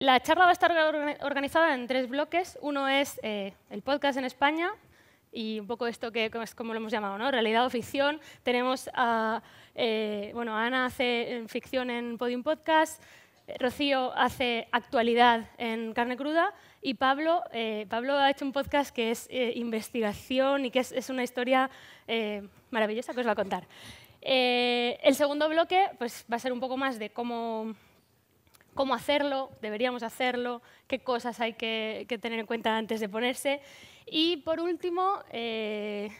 La charla va a estar organizada en tres bloques. Uno es eh, el podcast en España y un poco esto que es como lo hemos llamado, ¿no? Realidad o ficción. Tenemos a, eh, bueno, Ana hace eh, ficción en Podium Podcast, Rocío hace actualidad en Carne Cruda y Pablo, Pablo ha hecho un podcast que es investigación y que es, es una historia maravillosa que os va a contar. el segundo bloque pues, va a ser un poco más de cómo cómo hacerlo, deberíamos hacerlo, qué cosas hay que, tener en cuenta antes de ponerse. Y por último, eh,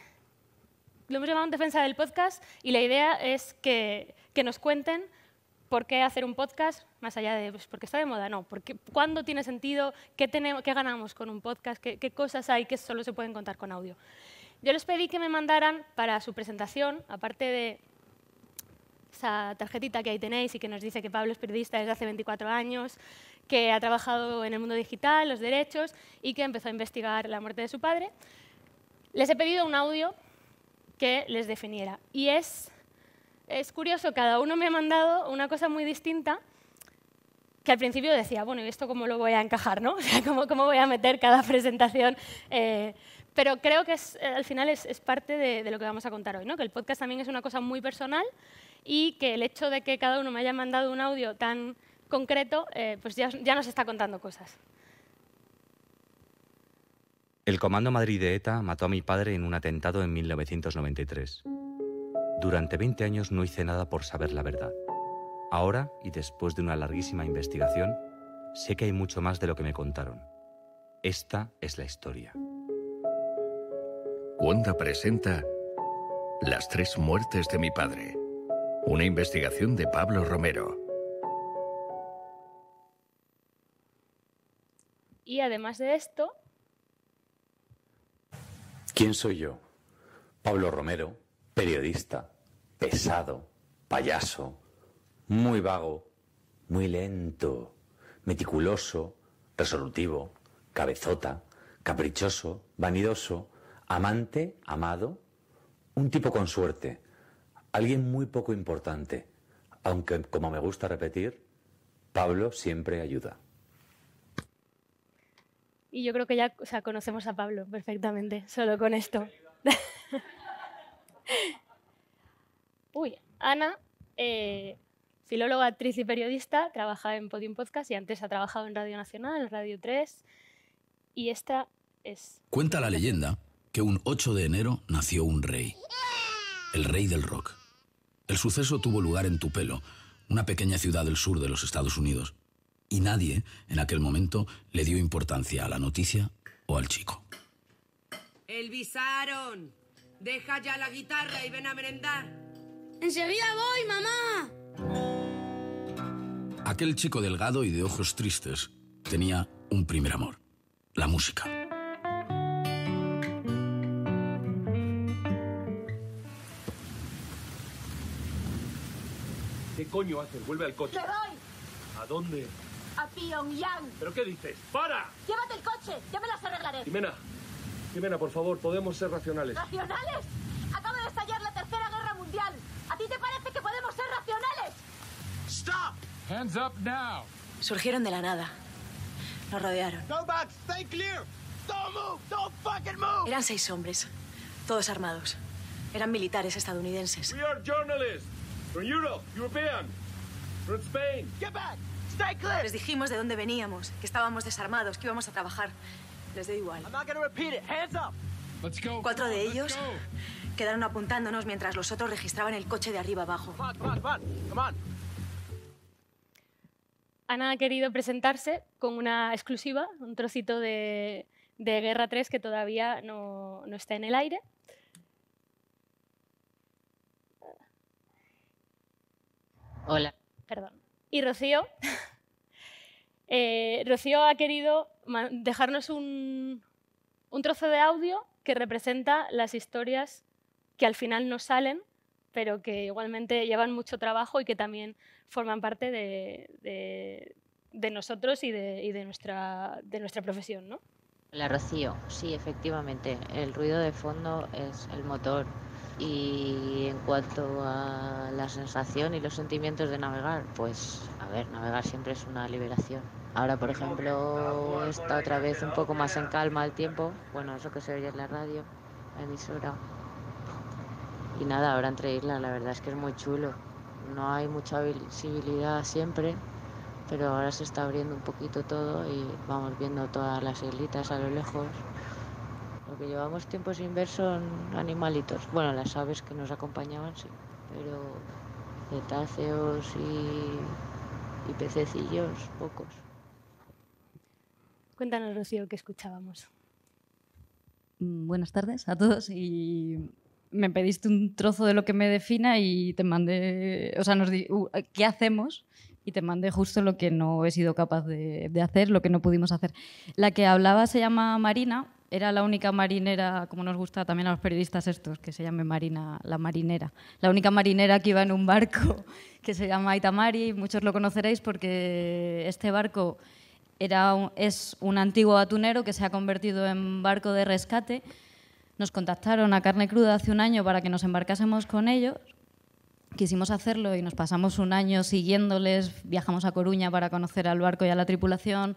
lo hemos llamado defensa del podcast y la idea es que, nos cuenten por qué hacer un podcast, más allá de pues, porque está de moda, no, porque cuándo tiene sentido, qué, tenemos, ganamos con un podcast, qué cosas hay que solo se pueden contar con audio. Yo les pedí que me mandaran para su presentación, aparte de esa tarjetita que ahí tenéis y que nos dice que Pablo es periodista desde hace 24 años, que ha trabajado en el mundo digital, los derechos y que empezó a investigar la muerte de su padre. Les he pedido un audio que les definiera. Y es, es curioso, cada uno me ha mandado una cosa muy distinta que al principio decía, bueno, ¿y esto cómo lo voy a encajar? ¿no? ¿cómo, ¿cómo, voy a meter cada presentación? Eh, pero creo que eh, al final es, parte de, lo que vamos a contar hoy, ¿no? que el podcast también es una cosa muy personal y que el hecho de que cada uno me haya mandado un audio tan concreto, eh, pues ya nos está contando cosas. El Comando Madrid de ETA mató a mi padre en un atentado en 1993. Durante 20 años no hice nada por saber la verdad. Ahora, y después de una larguísima investigación, sé que hay mucho más de lo que me contaron. Esta es la historia. Wanda presenta Las tres muertes de mi padre, una investigación de Pablo Romero. Y además de esto... ¿Quién soy yo? Pablo Romero, periodista, pesado, payaso, muy vago, muy lento, meticuloso, resolutivo, cabezota, caprichoso, vanidoso, amante, amado, un tipo con suerte, alguien muy poco importante, aunque, como me gusta repetir, Pablo siempre ayuda. Y yo creo que ya conocemos a Pablo perfectamente, solo con esto. Uy, Ana, eh, filóloga, actriz y periodista, trabaja en Podium Podcast y antes ha trabajado en Radio Nacional, Radio 3. Y esta es... Cuenta la leyenda que un 8 de enero nació un rey, el rey del rock. El suceso tuvo lugar en Tupelo, una pequeña ciudad del sur de los Estados Unidos, y nadie en aquel momento le dio importancia a la noticia o al chico. ¡Elvisaron! deja ya la guitarra y ven a merendar. Enseguida voy, mamá. Aquel chico delgado y de ojos tristes tenía un primer amor, la música. coño haces? Vuelve al coche. ¡Te voy! ¿A dónde? A Pyongyang. ¿Pero qué dices? ¡Para! ¡Llévate el coche! ¡Ya me las arreglaré! Jimena, Jimena, por favor, podemos ser racionales. ¿Racionales? Acaba de estallar la Tercera Guerra Mundial. ¿A ti te parece que podemos ser racionales? ¡Stop! Hands up now. Surgieron de la nada. Nos rodearon. Go back, stay clear. Don't move, don't fucking move. Eran seis hombres, todos armados. Eran militares estadounidenses. We are journalists. From Europe, European. From Spain. Get back. Stay clear. Les dijimos de dónde veníamos, que estábamos desarmados, que íbamos a trabajar. Les da igual. I'm not gonna repeat Hands up. Let's go. Cuatro de ellos quedaron apuntándonos mientras los otros registraban el coche de arriba abajo. Ana ha querido presentarse con una exclusiva, un trocito de, Guerra 3 que todavía no, no está en el aire. Hola. Perdón. Y Rocío. Eh, Rocío ha querido dejarnos un, trozo de audio que representa las historias que al final no salen, pero que igualmente llevan mucho trabajo y que también forman parte de, de nosotros y, de, y de, nuestra, de nuestra profesión, ¿no? La Rocío, sí, efectivamente. El ruido de fondo es el motor y en cuanto a la sensación y los sentimientos de navegar, pues a ver, navegar siempre es una liberación. Ahora, por ejemplo, está otra vez un poco más en calma el tiempo. Bueno, eso que se oye en la radio, la emisora. Y nada, ahora entre islas, la verdad es que es muy chulo. No hay mucha visibilidad siempre, pero ahora se está abriendo un poquito todo y vamos viendo todas las islitas a lo lejos que llevamos tiempo sin ver son animalitos. Bueno, las aves que nos acompañaban sí, pero cetáceos y, pececillos, pocos. Cuéntanos, Rocío, que escuchábamos. Mm, buenas tardes a todos y me pediste un trozo de lo que me defina y te mandé, o sea, nos di, uh, ¿qué hacemos? Y te mandé justo lo que no he sido capaz de, hacer, lo que no pudimos hacer. La que hablaba se llama Marina era la única marinera, como nos gusta también a los periodistas estos, que se llame Marina, la marinera, la única marinera que iba en un barco que se llama Itamari, muchos lo conoceréis porque este barco era es un antiguo atunero que se ha convertido en barco de rescate. Nos contactaron a Carne Cruda hace un año para que nos embarcásemos con ellos. Quisimos hacerlo y nos pasamos un año siguiéndoles, viajamos a Coruña para conocer al barco y a la tripulación,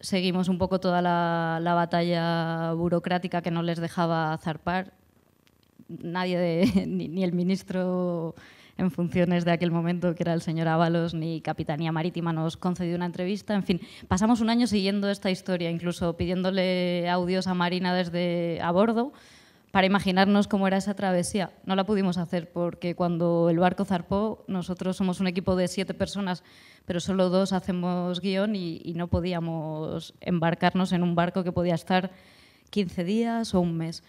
seguimos un poco toda la, batalla burocrática que no les dejaba zarpar. Nadie, ni, ni, el ministro en funciones de aquel momento, que era el señor Ábalos, ni Capitanía Marítima nos concedió una entrevista. En fin, pasamos un año siguiendo esta historia, incluso pidiéndole audios a Marina desde a bordo para imaginarnos cómo era esa travesía. No la pudimos hacer porque cuando el barco zarpó, nosotros somos un equipo de siete personas, pero solo dos hacemos guión y, no podíamos embarcarnos en un barco que podía estar 15 días o un mes.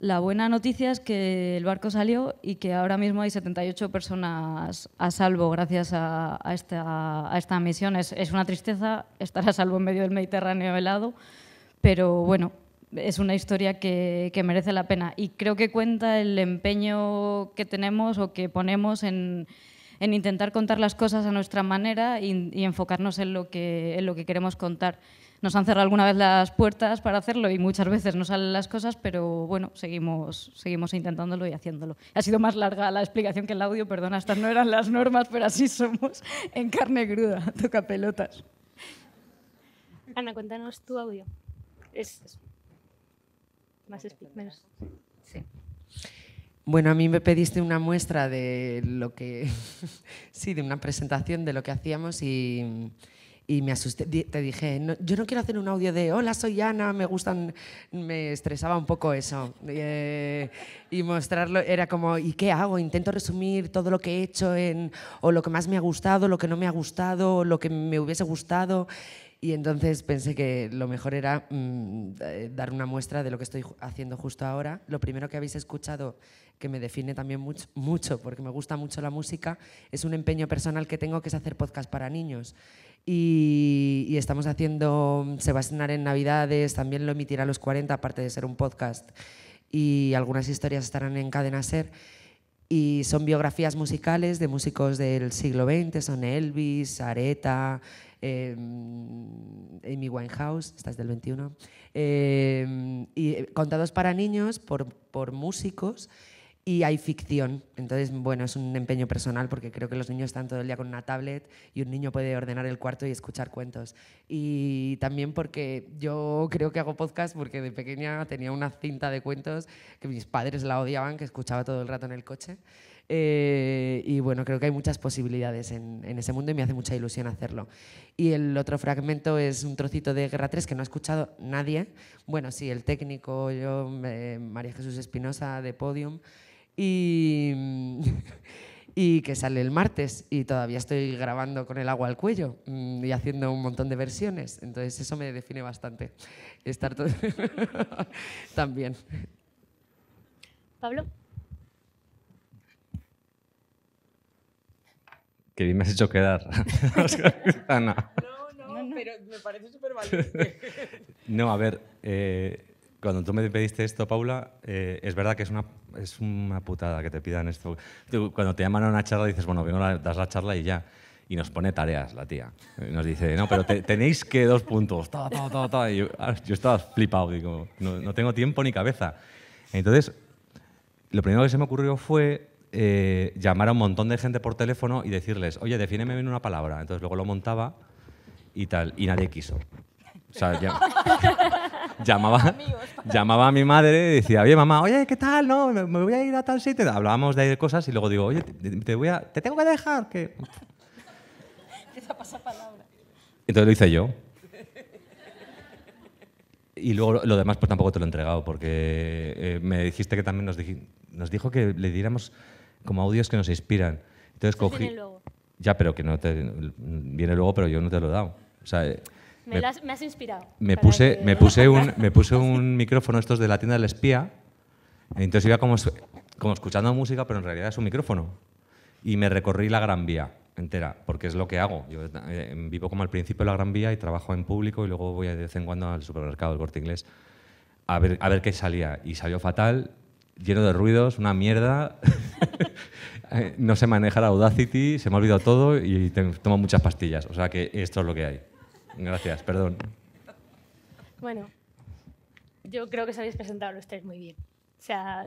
La buena noticia es que el barco salió y que ahora mismo hay 78 personas a salvo gracias a, esta, misión. es una tristeza estar a salvo en medio del Mediterráneo helado, pero bueno, es una historia que, merece la pena y creo que cuenta el empeño que tenemos o que ponemos en, intentar contar las cosas a nuestra manera y, enfocarnos en lo, que, lo que queremos contar. Nos han cerrado alguna vez las puertas para hacerlo y muchas veces no salen las cosas, pero bueno, seguimos, seguimos intentándolo y haciéndolo. Ha sido más larga la explicación que el audio, perdona, estas no eran las normas, pero así somos en carne cruda, toca pelotas. Ana, cuéntanos tu audio. Más menos. Bueno, a mí me pediste una muestra de lo que, sí, de una presentación de lo que hacíamos y, y me asusté. Te dije, yo no quiero hacer un audio de, hola, soy Ana, me gustan, me estresaba un poco eso. Eh, y mostrarlo era como, ¿y qué hago? Intento resumir todo lo que he hecho en, o lo que más me ha gustado, lo que no me ha gustado, lo que me hubiese gustado. Y entonces pensé que lo mejor era mm, eh, dar una muestra de lo que estoy haciendo justo ahora. Lo primero que habéis escuchado, que me define también mucho, mucho, porque me gusta mucho la música, es un empeño personal que tengo, que es hacer podcast para niños. Y, estamos haciendo, se va a estrenar en Navidades, también lo emitirá a los 40, aparte de ser un podcast. Y algunas historias estarán en Cadena Ser. Y son biografías musicales de músicos del siglo XX, son Elvis, Areta eh, Amy Winehouse, esta es del 21, em, y eh, contados para niños por, por músicos y hay ficción. Entonces, bueno, es un empeño personal porque creo que los niños están todo el día con una tablet y un niño puede ordenar el cuarto y escuchar cuentos. Y también porque yo creo que hago podcast porque de pequeña tenía una cinta de cuentos que mis padres la odiaban, que escuchaba todo el rato en el coche. Eh, y bueno, creo que hay muchas posibilidades en, ese mundo y me hace mucha ilusión hacerlo. Y el otro fragmento es un trocito de Guerra 3 que no ha escuchado nadie. Bueno, sí, el técnico, yo, María Jesús Espinosa de Podium. Y, y que sale el martes y todavía estoy grabando con el agua al cuello mm, y haciendo un montón de versiones. Entonces eso me define bastante. Estar también. Pablo. que bien me has hecho quedar. Ah, no, no, pero me parece súper valiente. no, a ver, eh, cuando tú me pediste esto, Paula, eh, es verdad que es una, es una putada que te pidan esto. cuando te llaman a una charla dices, bueno, vengo, das la charla y ya. Y nos pone tareas la tía. nos dice, no, pero tenéis que dos puntos. Ta, ta, ta, y ah, yo, estaba flipado, digo, no, no tengo tiempo ni cabeza. Entonces, lo primero que se me ocurrió fue eh, llamar a un montón de gente por teléfono y decirles, oye, defíneme bien una palabra. Entonces luego lo montaba y tal, y nadie quiso. llamaba, llamaba a mi madre y decía, oye, mamá, oye, ¿qué tal? No, me voy a ir a tal sitio. Hablábamos de cosas y luego digo, oye, te, voy te tengo que dejar. Que... pasa Entonces lo hice yo. Y luego lo demás pues tampoco te lo he entregado porque eh, me dijiste que también nos, nos dijo que le diéramos como audios que nos inspiran. Entonces cogí... Viene luego. Ya, pero que no te... Viene luego, pero yo no te lo he dado. O sea, eh, me, has, inspirado. Me puse, me, puse un, me puse un micrófono estos de la tienda del espía. Entonces iba como, como escuchando música, pero en realidad es un micrófono. Y me recorrí la Gran Vía entera, porque es lo que hago. Yo eh, vivo como al principio la Gran Vía y trabajo en público y luego voy de vez en cuando al supermercado del Corte Inglés a ver, a ver qué salía. Y salió fatal lleno de ruidos, una mierda. Eh, no sé manejar Audacity, se me ha olvidado todo y tomo muchas pastillas. O sea que esto es lo que hay. Gracias, perdón. Bueno, yo creo que os habéis presentado los tres muy bien. O sea,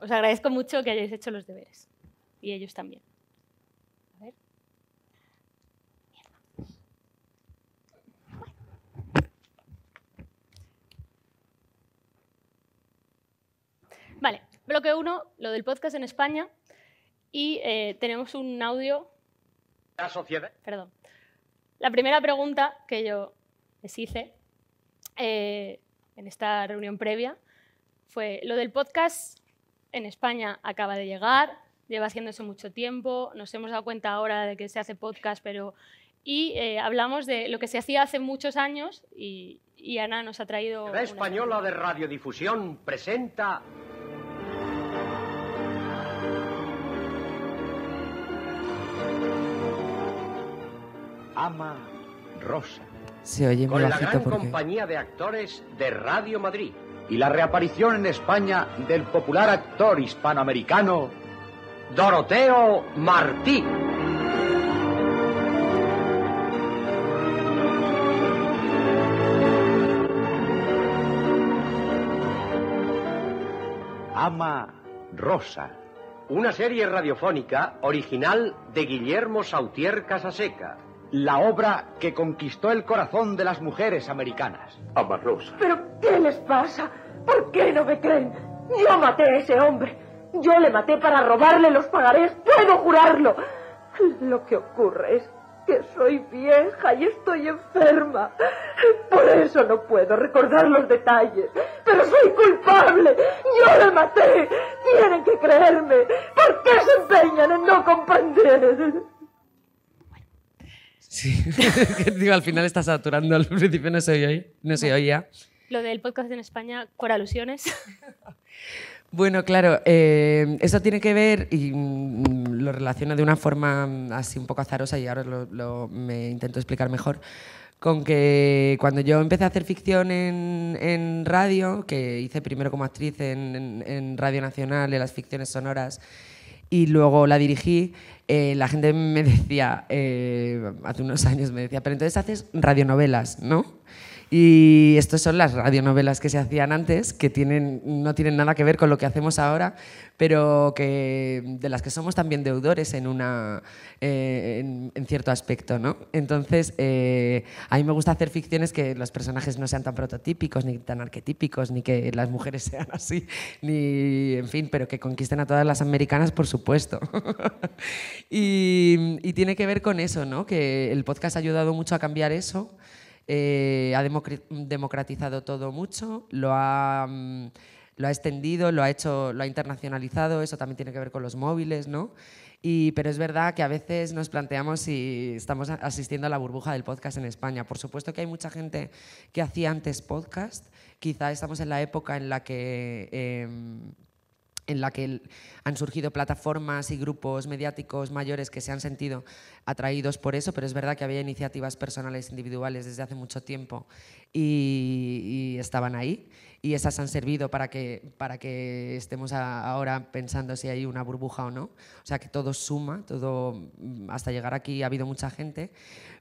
os agradezco mucho que hayáis hecho los deberes. Y ellos también. Bloque 1, lo del podcast en España. Y eh, tenemos un audio. La sociedad. Perdón. La primera pregunta que yo les hice eh, en esta reunión previa fue: lo del podcast en España acaba de llegar, lleva haciéndose mucho tiempo, nos hemos dado cuenta ahora de que se hace podcast, pero. Y eh, hablamos de lo que se hacía hace muchos años y, Ana nos ha traído. La Española de Radiodifusión presenta Ama Rosa. Se oye con la gran compañía de actores de Radio Madrid y la reaparición en España del popular actor hispanoamericano Doroteo Martí. Ama Rosa. Una serie radiofónica original de Guillermo Sautier Casaseca la obra que conquistó el corazón de las mujeres americanas. Amarrosa. ¿Pero qué les pasa? ¿Por qué no me creen? Yo maté a ese hombre. Yo le maté para robarle los pagarés. Puedo jurarlo. Lo que ocurre es que soy vieja y estoy enferma. Por eso no puedo recordar los detalles. Pero soy culpable. Yo le maté. Tienen que creerme. ¿Por qué se empeñan en no comprender? Sí, digo, al final está saturando, al principio no se oía. Lo del podcast en España, por alusiones. Bueno, claro, eh, eso tiene que ver y mm, mm, lo relaciona de una forma mm, así un poco azarosa y ahora lo, me intento explicar mejor, con que cuando yo empecé a hacer ficción en, radio, que hice primero como actriz en, en Radio Nacional de las ficciones sonoras y luego la dirigí, eh, la gente me decía, eh, hace unos años me decía, pero entonces haces radionovelas, ¿no? Y estas son las radionovelas que se hacían antes, que no tienen nada que ver con lo que hacemos ahora, pero de las que somos también deudores en, eh, cierto aspecto. Entonces, eh, a mí me gusta hacer ficciones que los personajes no sean tan prototípicos, ni tan arquetípicos, ni que las mujeres sean así, ni, en fin, pero que conquisten a todas las americanas, por supuesto. y, y tiene que ver con eso, ¿no? que el podcast ha ayudado mucho a cambiar eso. Eh, ha democratizado todo mucho, lo ha, mm, lo ha extendido, lo ha, hecho, lo ha internacionalizado, eso también tiene que ver con los móviles, ¿no? Y, pero es verdad que a veces nos planteamos si estamos asistiendo a la burbuja del podcast en España. Por supuesto que hay mucha gente que hacía antes podcast. Quizá estamos en la época en la que em, en la que han surgido plataformas y grupos mediáticos mayores que se han sentido atraídos por eso, pero es verdad que había iniciativas personales individuales desde hace mucho tiempo y, y estaban ahí y esas han servido para que, para que estemos ahora pensando si hay una burbuja o no. O sea que todo suma, todo, mm, hasta llegar aquí ha habido mucha gente,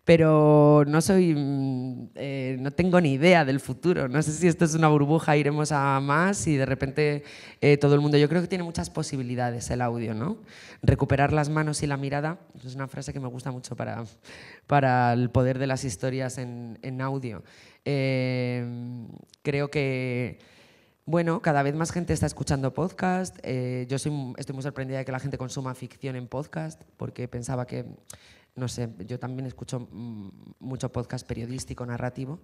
pero no soy, mm, eh, no tengo ni idea del futuro. No sé si esto es una burbuja, iremos a más y de repente eh, todo el mundo. Yo creo que tiene muchas posibilidades el audio, ¿no? Recuperar las manos y la mirada es una frase que me gusta mucho para, para el poder de las historias en, en audio. Em, creo que, bueno, cada vez más gente está escuchando podcast. Eh, yo soy, estoy muy sorprendida de que la gente consuma ficción en podcast, porque pensaba que, no sé, yo también escucho mm, mucho podcast periodístico, narrativo.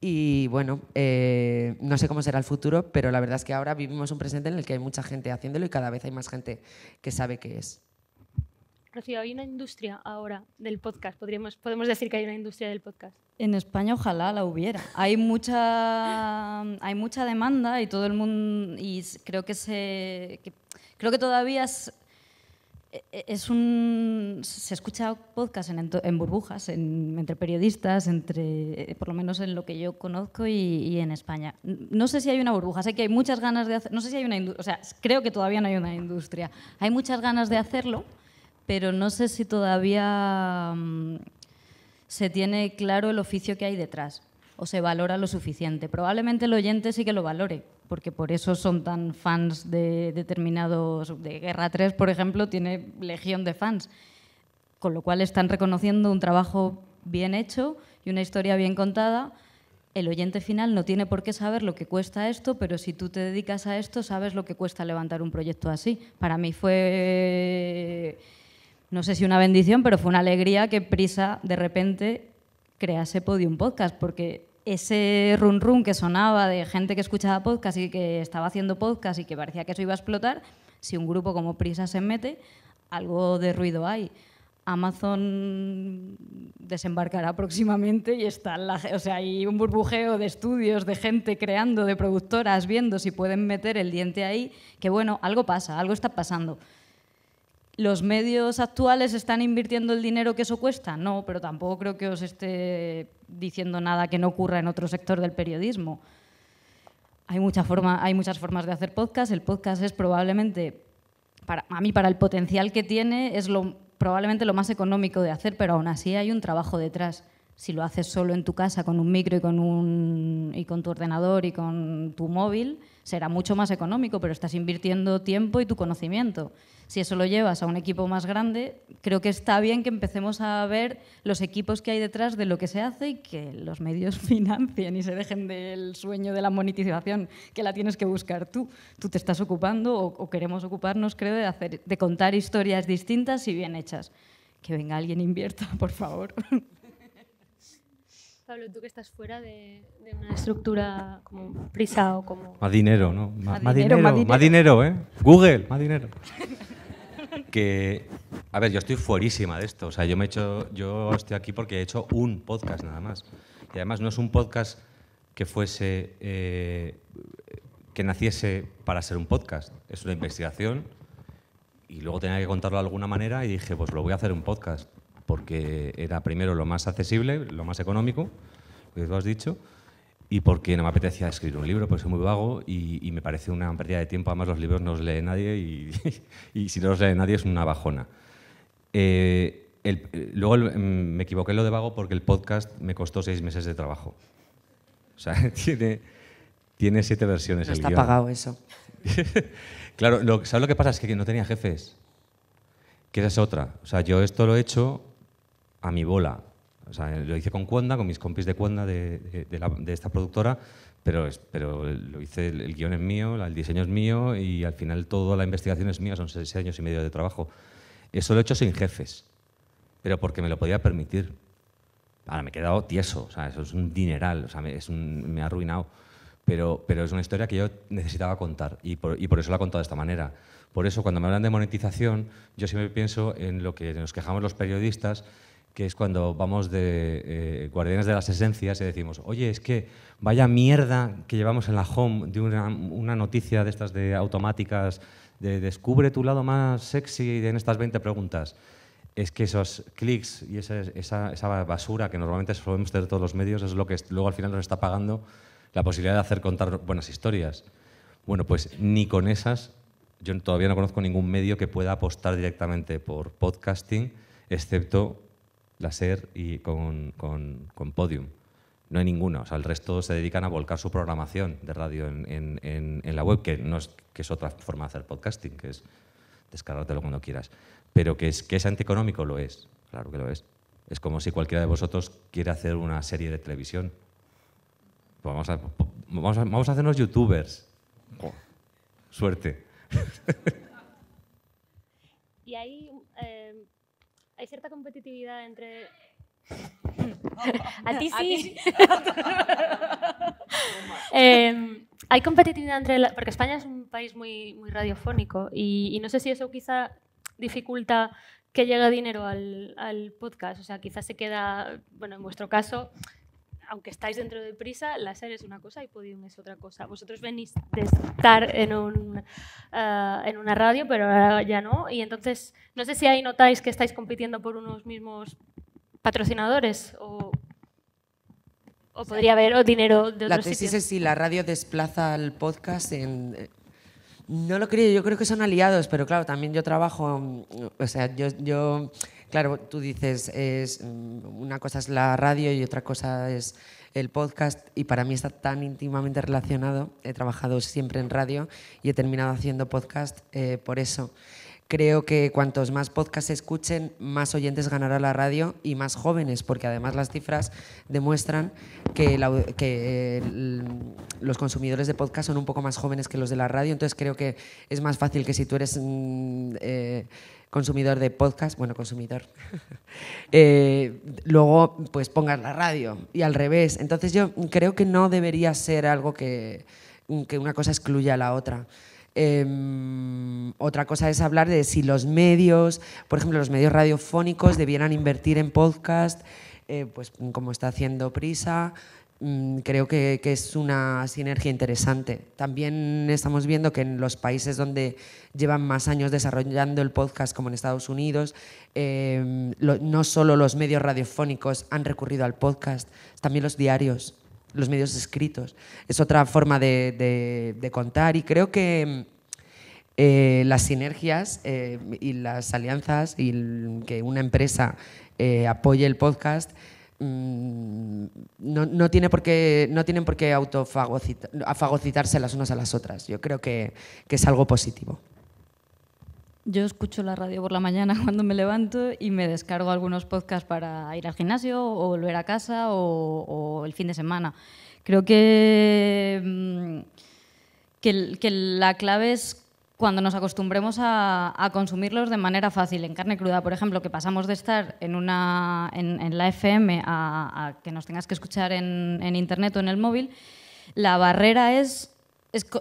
Y bueno, eh, no sé cómo será el futuro, pero la verdad es que ahora vivimos un presente en el que hay mucha gente haciéndolo y cada vez hay más gente que sabe qué es hay una industria ahora del podcast. Podríamos, podemos decir que hay una industria del podcast. En España ojalá la hubiera. Hay mucha, hay mucha demanda y todo el mundo y creo que se, creo que todavía e, es, un se escucha podcast en, burbujas, entre periodistas, entre eh, por lo menos en lo que yo conozco y, en España. No sé si hay una burbuja, sé que hay muchas ganas de hacer, no sé si hay una, o creo que todavía no hay una industria. Hay muchas ganas de hacerlo pero no sé si todavía mm, se tiene claro el oficio que hay detrás o se valora lo suficiente. Probablemente el oyente sí que lo valore, porque por eso son tan fans de determinados... De Guerra 3, por ejemplo, tiene legión de fans, con lo cual están reconociendo un trabajo bien hecho y una historia bien contada. El oyente final no tiene por qué saber lo que cuesta esto, pero si tú te dedicas a esto, sabes lo que cuesta levantar un proyecto así. Para mí fue no sé si una bendición, pero fue una alegría que Prisa de repente crease Podium Podcast, porque ese run run que sonaba de gente que escuchaba podcast y que estaba haciendo podcast y que parecía que eso iba a explotar, si un grupo como Prisa se mete, algo de ruido hay. Amazon desembarcará próximamente y está la, o sea, hay un burbujeo de estudios, de gente creando, de productoras, viendo si pueden meter el diente ahí, que bueno, algo pasa, algo está pasando. ¿Los medios actuales están invirtiendo el dinero que eso cuesta? No, pero tampoco creo que os esté diciendo nada que no ocurra en otro sector del periodismo. Hay, hay muchas formas de hacer podcast. El podcast es probablemente, para, a mí para el potencial que tiene, es lo, probablemente lo más económico de hacer, pero aún así hay un trabajo detrás. Si lo haces solo en tu casa con un micro y con, un, con tu ordenador y con tu móvil, será mucho más económico, pero estás invirtiendo tiempo y tu conocimiento. Si eso lo llevas a un equipo más grande, creo que está bien que empecemos a ver los equipos que hay detrás de lo que se hace y que los medios financien y se dejen del sueño de la monetización, que la tienes que buscar tú. Tú te estás ocupando o, queremos ocuparnos, creo, de, hacer, de contar historias distintas y bien hechas. Que venga alguien e invierta, por favor. Pablo, tú que estás fuera de, una estructura como prisa o como... Más dinero, ¿no? Más, dinero, más, dinero, ¿eh? Google, más dinero. que, a ver, yo estoy fuerísima de esto. O sea, yo, me he hecho, yo estoy aquí porque he hecho un podcast nada más. Y además no es un podcast que fuese... Eh, que naciese para ser un podcast. Es una investigación y luego tenía que contarlo de alguna manera y dije, pues lo voy a hacer un podcast porque era primero lo más accesible, lo más económico, lo que tú has dicho, y porque no me apetecía escribir un libro, porque soy muy vago y, me parece una pérdida de tiempo. Además, los libros no los lee nadie y, si no los lee nadie es una bajona. Eh, luego mm, me equivoqué lo de vago porque el podcast me costó seis meses de trabajo. O sea, tiene, siete versiones. No el está pagado eso. claro, ¿sabes lo que pasa? Es que no tenía jefes. Que esa es otra. O sea, yo esto lo he hecho a mi bola. lo hice con Cuenda, con mis compis de Cuenda, de, esta productora, pero, pero lo hice, el, guión es mío, el diseño es mío y al final toda la investigación es mía, son seis años y medio de trabajo. Eso lo he hecho sin jefes, pero porque me lo podía permitir. Ahora me he quedado tieso, eso es un dineral, o sea, me, es me ha arruinado. Pero, pero, es una historia que yo necesitaba contar y por, y por, eso la he contado de esta manera. Por eso, cuando me hablan de monetización, yo siempre pienso en lo que nos quejamos los periodistas, que es cuando vamos de eh, guardianes de las esencias y decimos, oye, es que vaya mierda que llevamos en la home de una, una noticia de estas de automáticas, de descubre tu lado más sexy en estas 20 preguntas. Es que esos clics y esa, esa, esa basura que normalmente solemos tener todos los medios es lo que luego al final nos está pagando la posibilidad de hacer contar buenas historias. Bueno, pues ni con esas, yo todavía no conozco ningún medio que pueda apostar directamente por podcasting, excepto la SER y con, Podium. No hay ninguna. O sea, el resto se dedican a volcar su programación de radio en, la web, que, no es, otra forma de hacer podcasting, que es descargártelo cuando quieras. Pero que es, que es antieconómico, lo es. Claro que lo es. Es como si cualquiera de vosotros quiere hacer una serie de televisión. Pues vamos, a, vamos, a, vamos a hacernos youtubers. Suerte. Y ahí hay cierta competitividad entre... a sí. Em, hay competitividad entre... Porque España es un país muy, muy radiofónico y, no sé si eso quizá dificulta que llegue dinero al, al, podcast. O sea, quizás se queda, bueno, en vuestro caso, aunque estáis dentro de prisa, la serie es una cosa y Podium es otra cosa. Vosotros venís de estar en, un, eh, en una radio, pero ahora ya no. Y entonces, no sé si ahí notáis que estáis compitiendo por unos mismos patrocinadores o, podría haber dinero de otros La tesis es si la radio desplaza al podcast en... Eh, no lo creo, yo creo que son aliados, pero claro, también yo trabajo, mm, o sea, yo, yo Claro, tú dices, es, mm, una cosa es la radio y otra cosa es el podcast y para mí está tan íntimamente relacionado. He trabajado siempre en radio y he terminado haciendo podcast eh, por eso. Creo que cuantos más podcasts escuchen, más oyentes ganará la radio y más jóvenes, porque además las cifras demuestran que, los consumidores de podcast son un poco más jóvenes que los de la radio, entonces creo que es más fácil que si tú eres... Mm, eh, consumidor de podcast, bueno, consumidor, eh, luego pues pongas la radio y al revés. Entonces yo creo que no debería ser algo que, una cosa excluya a la otra. Em, otra cosa es hablar de si los medios, por ejemplo, los medios radiofónicos debieran invertir en podcast, eh, pues como está haciendo Prisa, Mm, creo que, es una sinergia interesante. También estamos viendo que en los países donde llevan más años desarrollando el podcast, como en Estados Unidos, em, no solo los medios radiofónicos han recurrido al podcast, también los diarios, los medios escritos. Es otra forma de, contar y creo que... Em, eh, las sinergias eh, y las alianzas y que una empresa eh, apoye el podcast Mm, no, no, tiene por qué, no tienen por qué autofagocitarse las unas a las otras. Yo creo que, es algo positivo. Yo escucho la radio por la mañana cuando me levanto y me descargo algunos podcasts para ir al gimnasio o volver a casa o, el fin de semana. Creo que, mm, que la clave es cuando nos acostumbremos a, consumirlos de manera fácil, en carne cruda, por ejemplo, que pasamos de estar en, una, en, la FM a, que nos tengas que escuchar en, en, Internet o en el móvil, la barrera es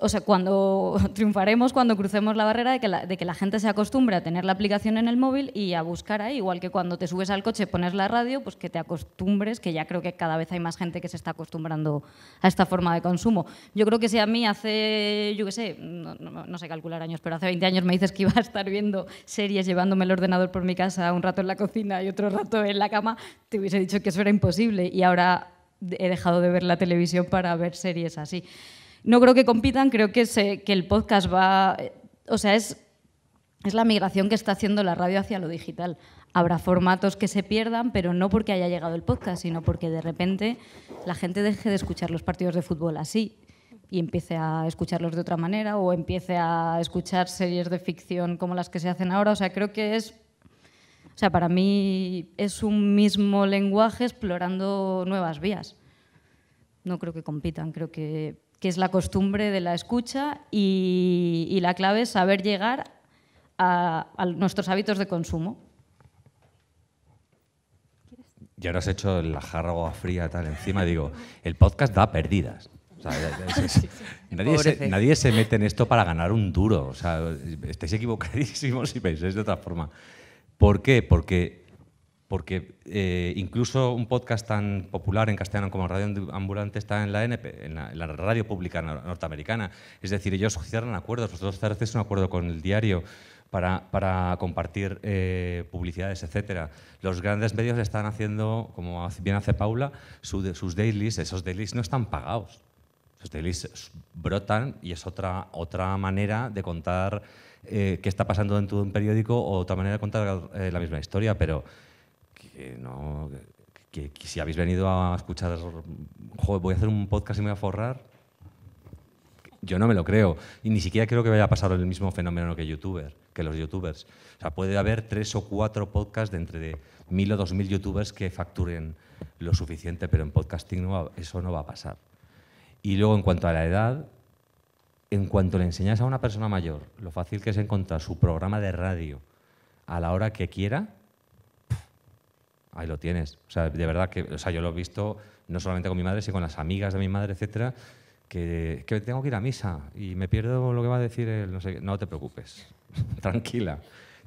o sea, cuando triunfaremos, cuando crucemos la barrera de que la, gente se acostumbre a tener la aplicación en el móvil y a buscar ahí, igual que cuando te subes al coche pones la radio, pues que te acostumbres, que ya creo que cada vez hay más gente que se está acostumbrando a esta forma de consumo. Yo creo que si a mí hace, yo qué sé, no sé calcular años, pero hace 20 años me dices que iba a estar viendo series llevándome el ordenador por mi casa un rato en la cocina y otro rato en la cama, te hubiese dicho que eso era imposible y ahora he dejado de ver la televisión para ver series así. No creo que compitan, creo que, el podcast va... O sea, es, es la migración que está haciendo la radio hacia lo digital. Habrá formatos que se pierdan, pero no porque haya llegado el podcast, sino porque de repente la gente deje de escuchar los partidos de fútbol así y empiece a escucharlos de otra manera o empiece a escuchar series de ficción como las que se hacen ahora. O sea, creo que es, o sea, para mí es un mismo lenguaje explorando nuevas vías. No creo que compitan, creo que que es la costumbre de la escucha y, la clave es saber llegar a, nuestros hábitos de consumo. Y ahora has hecho la jarra agua fría tal encima, digo, el podcast da perdidas. nadie, se, mete en esto para ganar un duro. O sea, estáis equivocadísimos si pensáis de otra forma. ¿Por qué? Porque porque eh, incluso un podcast tan popular en castellano como Radio Ambulante está en la, NP, en la, radio pública norteamericana. Es decir, ellos cierran acuerdos, vosotros cerráis un acuerdo con el diario para, para compartir eh, publicidades, etc. Los grandes medios están haciendo, como bien hace Paula, su, sus dailies, esos dailies no están pagados. Esos dailies brotan y es otra, otra manera de contar eh, qué está pasando dentro de un periódico o otra manera de contar la misma historia, pero eh, que no, si habéis venido a escuchar, joder, voy a hacer un podcast y me voy a forrar, yo no me lo creo. Y ni siquiera creo que vaya a pasar el mismo fenómeno que, que los youtubers. O sea, puede haber tres o cuatro podcasts de entre mil o dos mil youtubers que facturen lo suficiente, pero en podcasting no eso no va a pasar. Y luego, en cuanto a la edad, en cuanto le enseñas a una persona mayor lo fácil que es encontrar su programa de radio a la hora que quiera, ahí lo tienes. O sea, de verdad que o sea, yo lo he visto no solamente con mi madre, sino con las amigas de mi madre, etcétera, que, tengo que ir a misa y me pierdo lo que va a decir él. no sé No te preocupes, tranquila.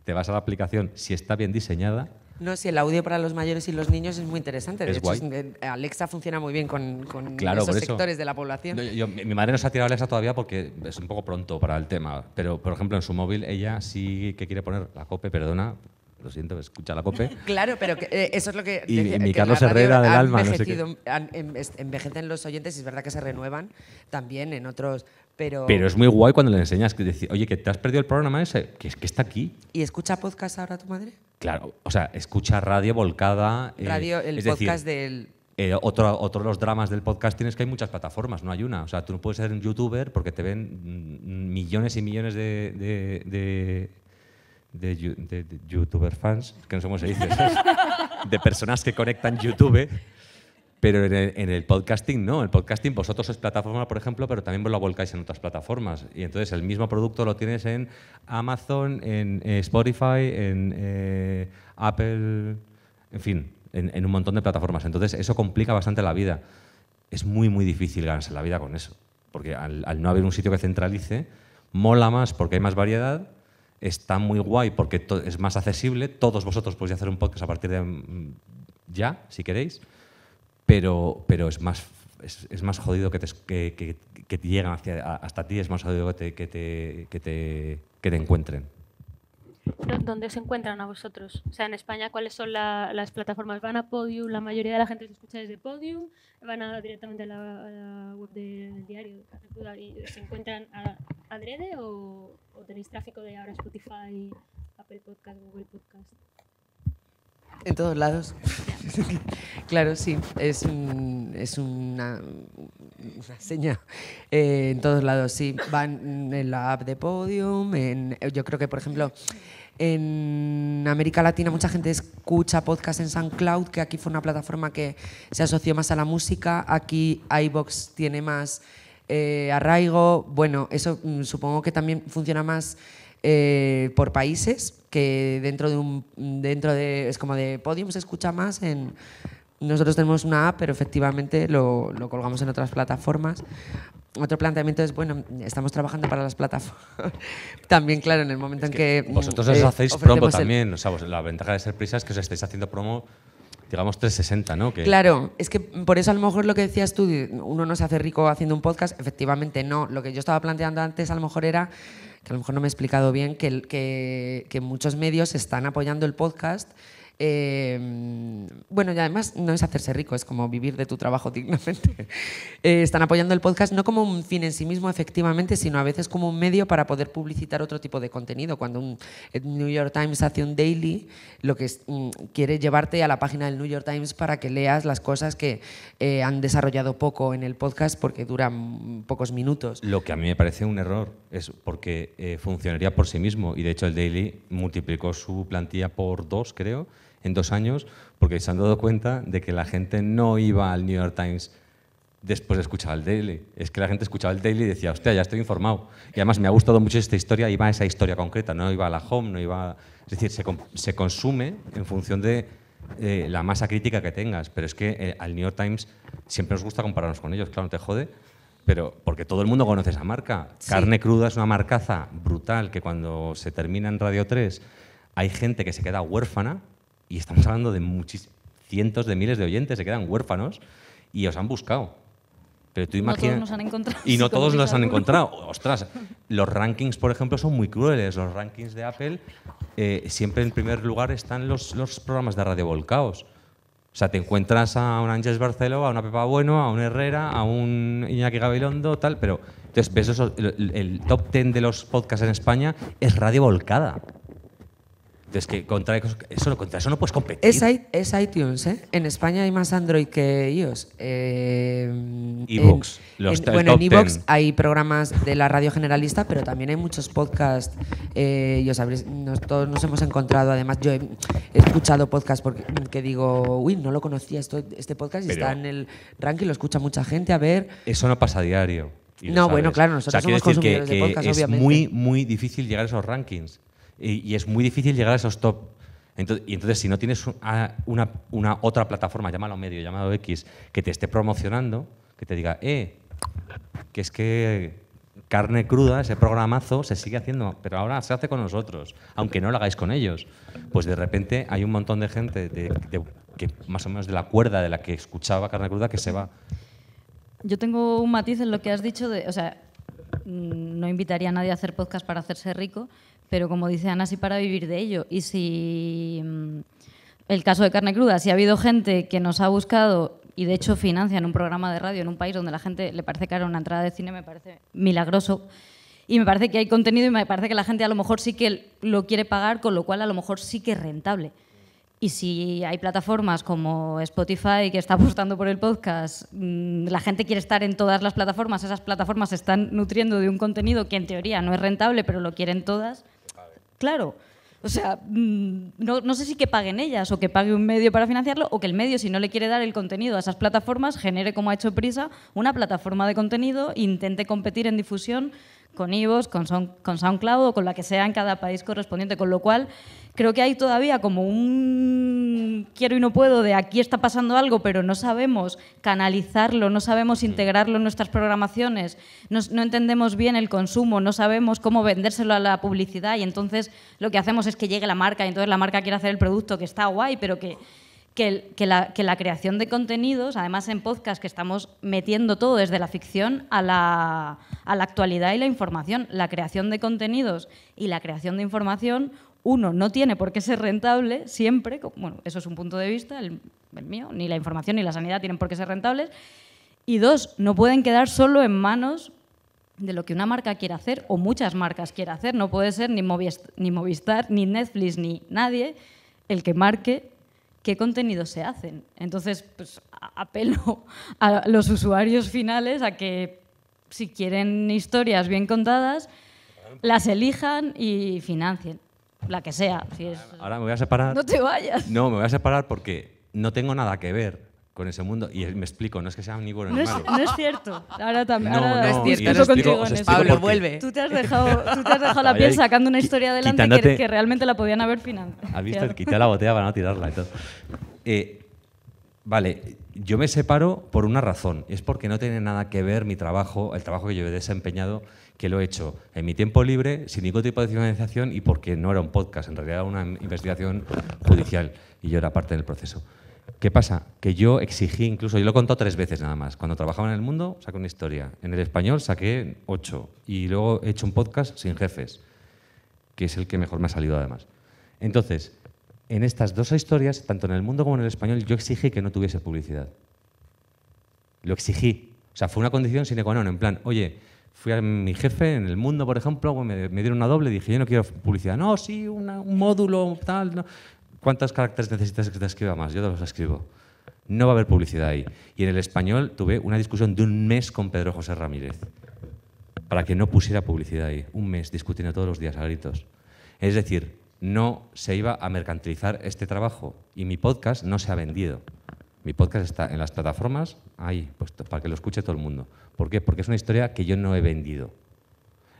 Te vas a la aplicación, si está bien diseñada, no, si el audio para los mayores y los niños es muy interesante. De Alexa funciona muy bien con, los esos sectores de la población. mi madre no se ha tirado Alexa todavía porque es un poco pronto para el tema. Pero, por ejemplo, en su móvil ella sí que quiere poner la COPE, perdona, lo siento, escucha la cope. claro, pero eh, eso es lo que... Y, mi Carlos Herrera del alma, em, envejecen los oyentes, y es verdad que se renuevan también en otros... Pero, pero es muy guay cuando le enseñas que decir, oye, que te has perdido el programa ese, que es que está aquí. ¿Y escucha podcast ahora tu madre? Claro, o sea, escucha radio volcada. Eh, radio, el podcast del... Eh, otro, de los dramas del podcast tienes que hay muchas plataformas, no hay una. O sea, tú no puedes ser un youtuber porque te ven mm, millones y millones de de, youtuber fans, que no somos cómo de personas que conectan YouTube. Pero en el, podcasting no, el podcasting vosotros es plataforma, por ejemplo, pero también vos lo volcáis en otras plataformas. Y entonces el mismo producto lo tienes en Amazon, en eh, Spotify, en eh, Apple, en fin, en, un montón de plataformas. Entonces eso complica bastante la vida. Es muy, muy difícil ganarse la vida con eso, porque al no haber un sitio que centralice, mola más porque hay más variedad, está muy guay porque es más accesible. Todos vosotros podéis hacer un podcast a partir de mm, ya, si queréis, pero, pero es, más, es, más jodido que te llegan hacia, hasta ti, es más jodido te, que te encuentren. ¿dónde se encuentran a vosotros? O sea, en España, ¿cuáles son las plataformas? ¿Van a Podium? ¿La mayoría de la gente se escucha desde Podium? ¿Van a, directamente a la, web del diario? ¿Y se encuentran a, adrede o, o tenéis tráfico de ahora Spotify, Apple Podcast, Google Podcast? En todos lados. claro, sí, es, es una, una seña. Eh, en todos lados, sí. Van en la app de Podium, yo creo que, por ejemplo, en América Latina mucha gente escucha podcast en SoundCloud, que aquí fue una plataforma que se asoció más a la música. Aquí iBox tiene más eh, arraigo. Bueno, eso mm, supongo que también funciona más eh, por países, que dentro de un dentro de es como de podium se escucha más en nosotros tenemos una app, pero efectivamente lo, lo colgamos en otras plataformas. Otro planteamiento es, bueno, estamos trabajando para las plataformas. también, claro, en el momento en que... Eh, vosotros os hacéis promo también. la ventaja de ser prisa es que os estáis haciendo promo digamos 360, ¿no? Claro, es que por eso a lo mejor lo que decías tú, uno no se hace rico haciendo un podcast, efectivamente no. Lo que yo estaba planteando antes a lo mejor era a lo mejor no me he explicado bien, que, que muchos medios están apoyando el podcast Em, bueno, y además no es hacerse rico, es como vivir de tu trabajo dignamente. Eh, están apoyando el podcast no como un fin en sí mismo, efectivamente, sino a veces como un medio para poder publicitar otro tipo de contenido. Cuando el New York Times hace un daily, lo que es, mm, quiere llevarte a la página del New York Times para que leas las cosas que eh, han desarrollado poco en el podcast porque duran mm, pocos minutos. Lo que a mí me parece un error es porque eh, funcionaría por sí mismo y de hecho el daily multiplicó su plantilla por dos, creo en dos años, porque se han dado cuenta de que la gente no iba al New York Times después de escuchar el Daily. Es que la gente escuchaba el Daily y decía, hostia, ya estoy informado. Y además me ha gustado mucho esta historia, iba a esa historia concreta, no iba a la home, no iba... Es decir, se, consume en función de eh, la masa crítica que tengas, pero es que eh, al New York Times siempre nos gusta compararnos con ellos, claro, no te jode, pero porque todo el mundo conoce esa marca. Carne cruda es una marcaza brutal que cuando se termina en Radio 3 hay gente que se queda huérfana y estamos hablando de cientos de miles de oyentes, se quedan huérfanos y os han buscado. Pero tú imaginas No todos nos han encontrado. Y no todos los han encontrado. Ostras, los rankings, por ejemplo, son muy crueles. Los rankings de Apple, eh, siempre en primer lugar están los, los programas de radio volcados. O sea, te encuentras a un Ángel Barceló, a una Pepa Bueno, a un Herrera, a un Iñaki Gabilondo, tal, pero entonces ves el, el top ten de los podcasts en España es radio volcada es que contra eso, contra eso no puedes competir. Es, iTunes, ¿eh? En España hay más Android que iOS. Eh, bueno, en hay programas de la radio generalista, pero también hay muchos podcasts. yo eh, y nos, todos nos hemos encontrado, además, yo he escuchado podcasts porque, que digo, uy, no lo conocía este podcast y está en el ranking, lo escucha mucha gente, a ver. Eso no pasa a diario. No, bueno, claro, nosotros somos consumidores de podcast, es muy, muy difícil llegar a esos rankings y, es muy difícil llegar a esos top y entonces, si no tienes una, otra plataforma, llámalo medio, llamado X, que te esté promocionando, que te diga, eh, que es que carne cruda, ese programazo se sigue haciendo, pero ahora se hace con nosotros, aunque no lo hagáis con ellos. Pues de repente hay un montón de gente de, que más o menos de la cuerda de la que escuchaba carne cruda que se va. Yo tengo un matiz en lo que has dicho, de, o sea, no invitaría a nadie a hacer podcast para hacerse rico, pero como dice Ana, sí para vivir de ello. Y si mm, el caso de carne cruda, si ha habido gente que nos ha buscado y de hecho financian un programa de radio en un país donde la gente le parece cara una entrada de cine, me parece milagroso. Y me parece que hay contenido y me parece que la gente a lo mejor sí que lo quiere pagar, con lo cual a lo mejor sí que es rentable. Y si hay plataformas como Spotify que está apostando por el podcast, mm, la gente quiere estar en todas las plataformas, esas plataformas se están nutriendo de un contenido que en teoría no es rentable, pero lo quieren todas. Claro. O sea, mm, no, sé si que paguen ellas o que pague un medio para financiarlo o que el medio, si no le quiere dar el contenido a esas plataformas, genere, como ha hecho Prisa, una plataforma de contenido, intente competir en difusión con Ivos, con, SoundCloud o con la que sea en cada país correspondiente, con lo cual creo que hay todavía como un quiero y no puedo de aquí está pasando algo, pero no sabemos canalizarlo, no sabemos mm. integrarlo en nuestras programaciones, no, no, entendemos bien el consumo, no sabemos cómo vendérselo a la publicidad y entonces lo que hacemos es que llegue la marca y entonces la marca quiere hacer el producto que está guay, pero que que, la, creación de contenidos, además en podcast que estamos metiendo todo desde la ficción a la, actualidad y la información, la creación de contenidos y la creación de información uno no tiene por qué ser rentable siempre, bueno, eso es un punto de vista, el, mío, ni la información ni la sanidad tienen por qué ser rentables, y dos, no pueden quedar solo en manos de lo que una marca quiera hacer o muchas marcas quiere hacer, no puede ser ni, Movistar, ni Netflix, ni nadie el que marque qué contenidos se hacen. Entonces, pues apelo a los usuarios finales a que si quieren historias bien contadas, las elijan y financien, la que sea. Ahora me voy a separar. No te vayas. No, me voy a separar porque no tengo nada que ver con ese mundo y me explico, no es que sea ni bueno ni no malo. no es cierto, ahora también. No, no, es Pablo, vuelve. Tú te has dejado, tú te has dejado la piel sacando una historia adelante que, que, realmente la podían haber financiado. ¿Has visto? Quité la botella para no tirarla y todo. Eh, vale, yo me separo por una razón, es porque no tiene nada que ver mi trabajo, el trabajo que yo he desempeñado, que lo he hecho en mi tiempo libre, sin ningún tipo de financiación y porque no era un podcast, en realidad era una investigación judicial y yo era parte del proceso. ¿Qué pasa? Que yo exigí incluso, yo lo he contado tres veces nada más. Cuando trabajaba en el mundo, saqué una historia. En el español saqué ocho. Y luego he hecho un podcast sin jefes, que es el que mejor me ha salido además. Entonces, en estas dos historias, tanto en el mundo como en el español, yo exigí que no tuviese publicidad. Lo exigí. O sea, fue una condición sine qua non. En plan, oye, fui a mi jefe en el mundo, por ejemplo, me, dieron una doble, dije, yo no quiero publicidad. No, sí, un módulo, tal. No. ¿Cuántos caracteres necesitas que te escriba más? Yo te los escribo. No va a haber publicidad ahí. Y en el español tuve una discusión de un mes con Pedro José Ramírez para que no pusiera publicidad ahí. Un mes discutiendo todos los días a gritos. Es decir, no se iba a mercantilizar este trabajo y mi podcast no se ha vendido. Mi podcast está en las plataformas, ahí, pues, para que lo escuche todo el mundo. ¿Por qué? Porque es una historia que yo no he vendido.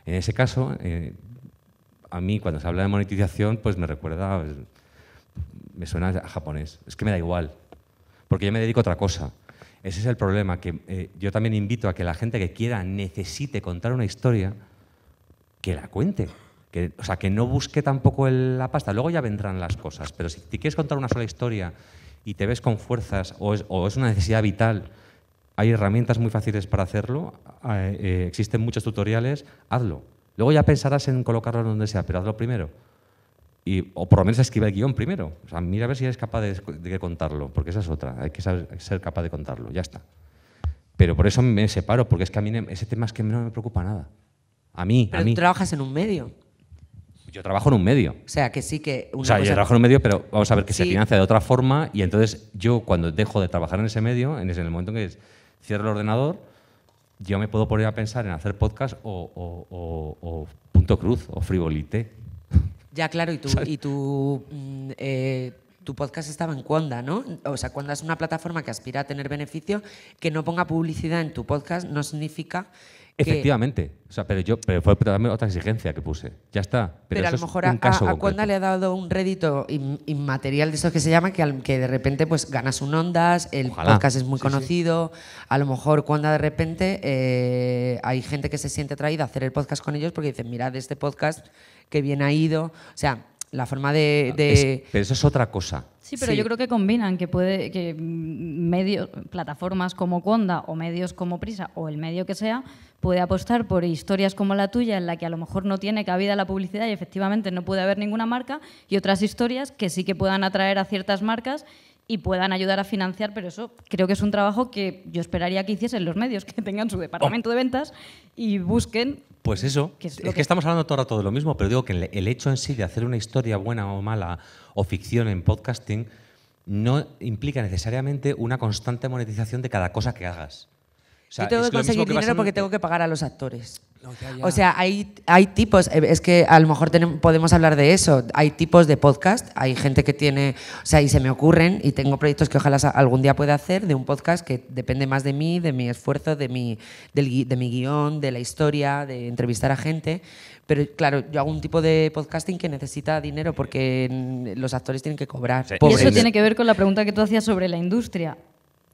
En ese caso, eh, a mí cuando se habla de monetización, pues me recuerda me suena a japonés, es que me da igual, porque yo me dedico a otra cosa. Ese es el problema, que eh, yo también invito a que la gente que quiera, necesite contar una historia, que la cuente. Que, o sea, que no busque tampoco la pasta, luego ya vendrán las cosas, pero si te quieres contar una sola historia y te ves con fuerzas o es, una necesidad vital, hay herramientas muy fáciles para hacerlo, eh, existen muchos tutoriales, hazlo. Luego ya pensarás en colocarlo donde sea, pero hazlo primero o por lo menos escribe el guión primero. O sea, mira a ver si eres capaz de, contarlo, porque esa es otra. Hay que ser capaz de contarlo, ya está. Pero por eso me separo, porque es que a mí ese tema es que no me preocupa nada. A mí, pero a mí. Tú trabajas en un medio. Yo trabajo en un medio. O sea, que sí que... o sea, yo trabajo en un medio, pero vamos a ver que se financia de otra forma y entonces yo cuando dejo de trabajar en ese medio, en, el momento en que cierro el ordenador, yo me puedo poner a pensar en hacer podcast o, punto cruz o frivolite ya, claro, y tú, y tú, mm, eh, tu podcast estaba en Cuonda, ¿no? O sea, Cuonda es una plataforma que aspira a tener beneficio, que no ponga publicidad en tu podcast no significa Efectivamente. O sea, pero yo pero fue otra exigencia que puse. Ya está. Pero, a lo mejor le ha dado un rédito inmaterial de esos que se llama que, al, que de repente pues ganas un ondas, el podcast es muy conocido. A lo mejor Conda de repente eh, hay gente que se siente atraída a hacer el podcast con ellos porque dicen, mirad este podcast que bien ha ido. O sea, la forma de, ah, pero eso es otra cosa. Sí, pero yo creo que combinan que puede que mm, medios, plataformas como Conda o medios como Prisa o el medio que sea puede apostar por historias como la tuya, en la que a lo mejor no tiene cabida la publicidad y efectivamente no puede haber ninguna marca, y otras historias que sí que puedan atraer a ciertas marcas y puedan ayudar a financiar, pero eso creo que es un trabajo que yo esperaría que hiciesen los medios, que tengan su departamento de ventas y busquen... Pues eso, es, que, que, estamos hablando todo el rato de lo mismo, pero digo que el hecho en sí de hacer una historia buena o mala o ficción en podcasting no implica necesariamente una constante monetización de cada cosa que hagas yo tengo que conseguir dinero porque tengo que pagar a los actores. O sea, hay, hay tipos, eh, es que a lo mejor podemos hablar de eso, hay tipos de podcast, hay gente que tiene, o sea, y se me ocurren, y tengo proyectos que ojalá algún día pueda hacer, de un podcast que depende más de mí, de mi esfuerzo, de mi, guión, de la historia, de entrevistar a gente, pero claro, yo hago un tipo de podcasting que necesita dinero porque los actores tienen que cobrar. Y eso tiene que ver con la pregunta que tú hacías sobre la industria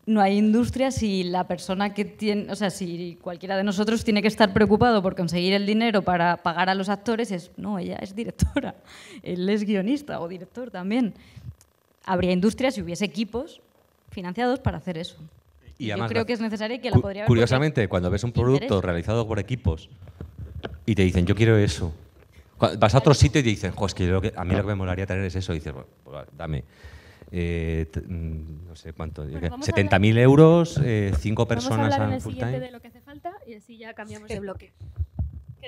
no hay industria si la persona que tiene, o sea, si cualquiera de nosotros tiene que estar preocupado por conseguir el dinero para pagar a los actores, es, no, ella es directora, él es guionista o director también. Habría industria si hubiese equipos financiados para hacer eso. Y Yo creo que es necesario que la podría Curiosamente, cuando ves un producto realizado por equipos y te dicen, yo quiero eso, vas a otro sitio y te dicen, que, a mí lo que me molaría tener es eso, y dices, bueno, pues, dame. Eh, mm, no sé cuánto, 70.000 euros, eh, cinco personas vamos siguiente de lo que hace falta y así ya cambiamos de bloque.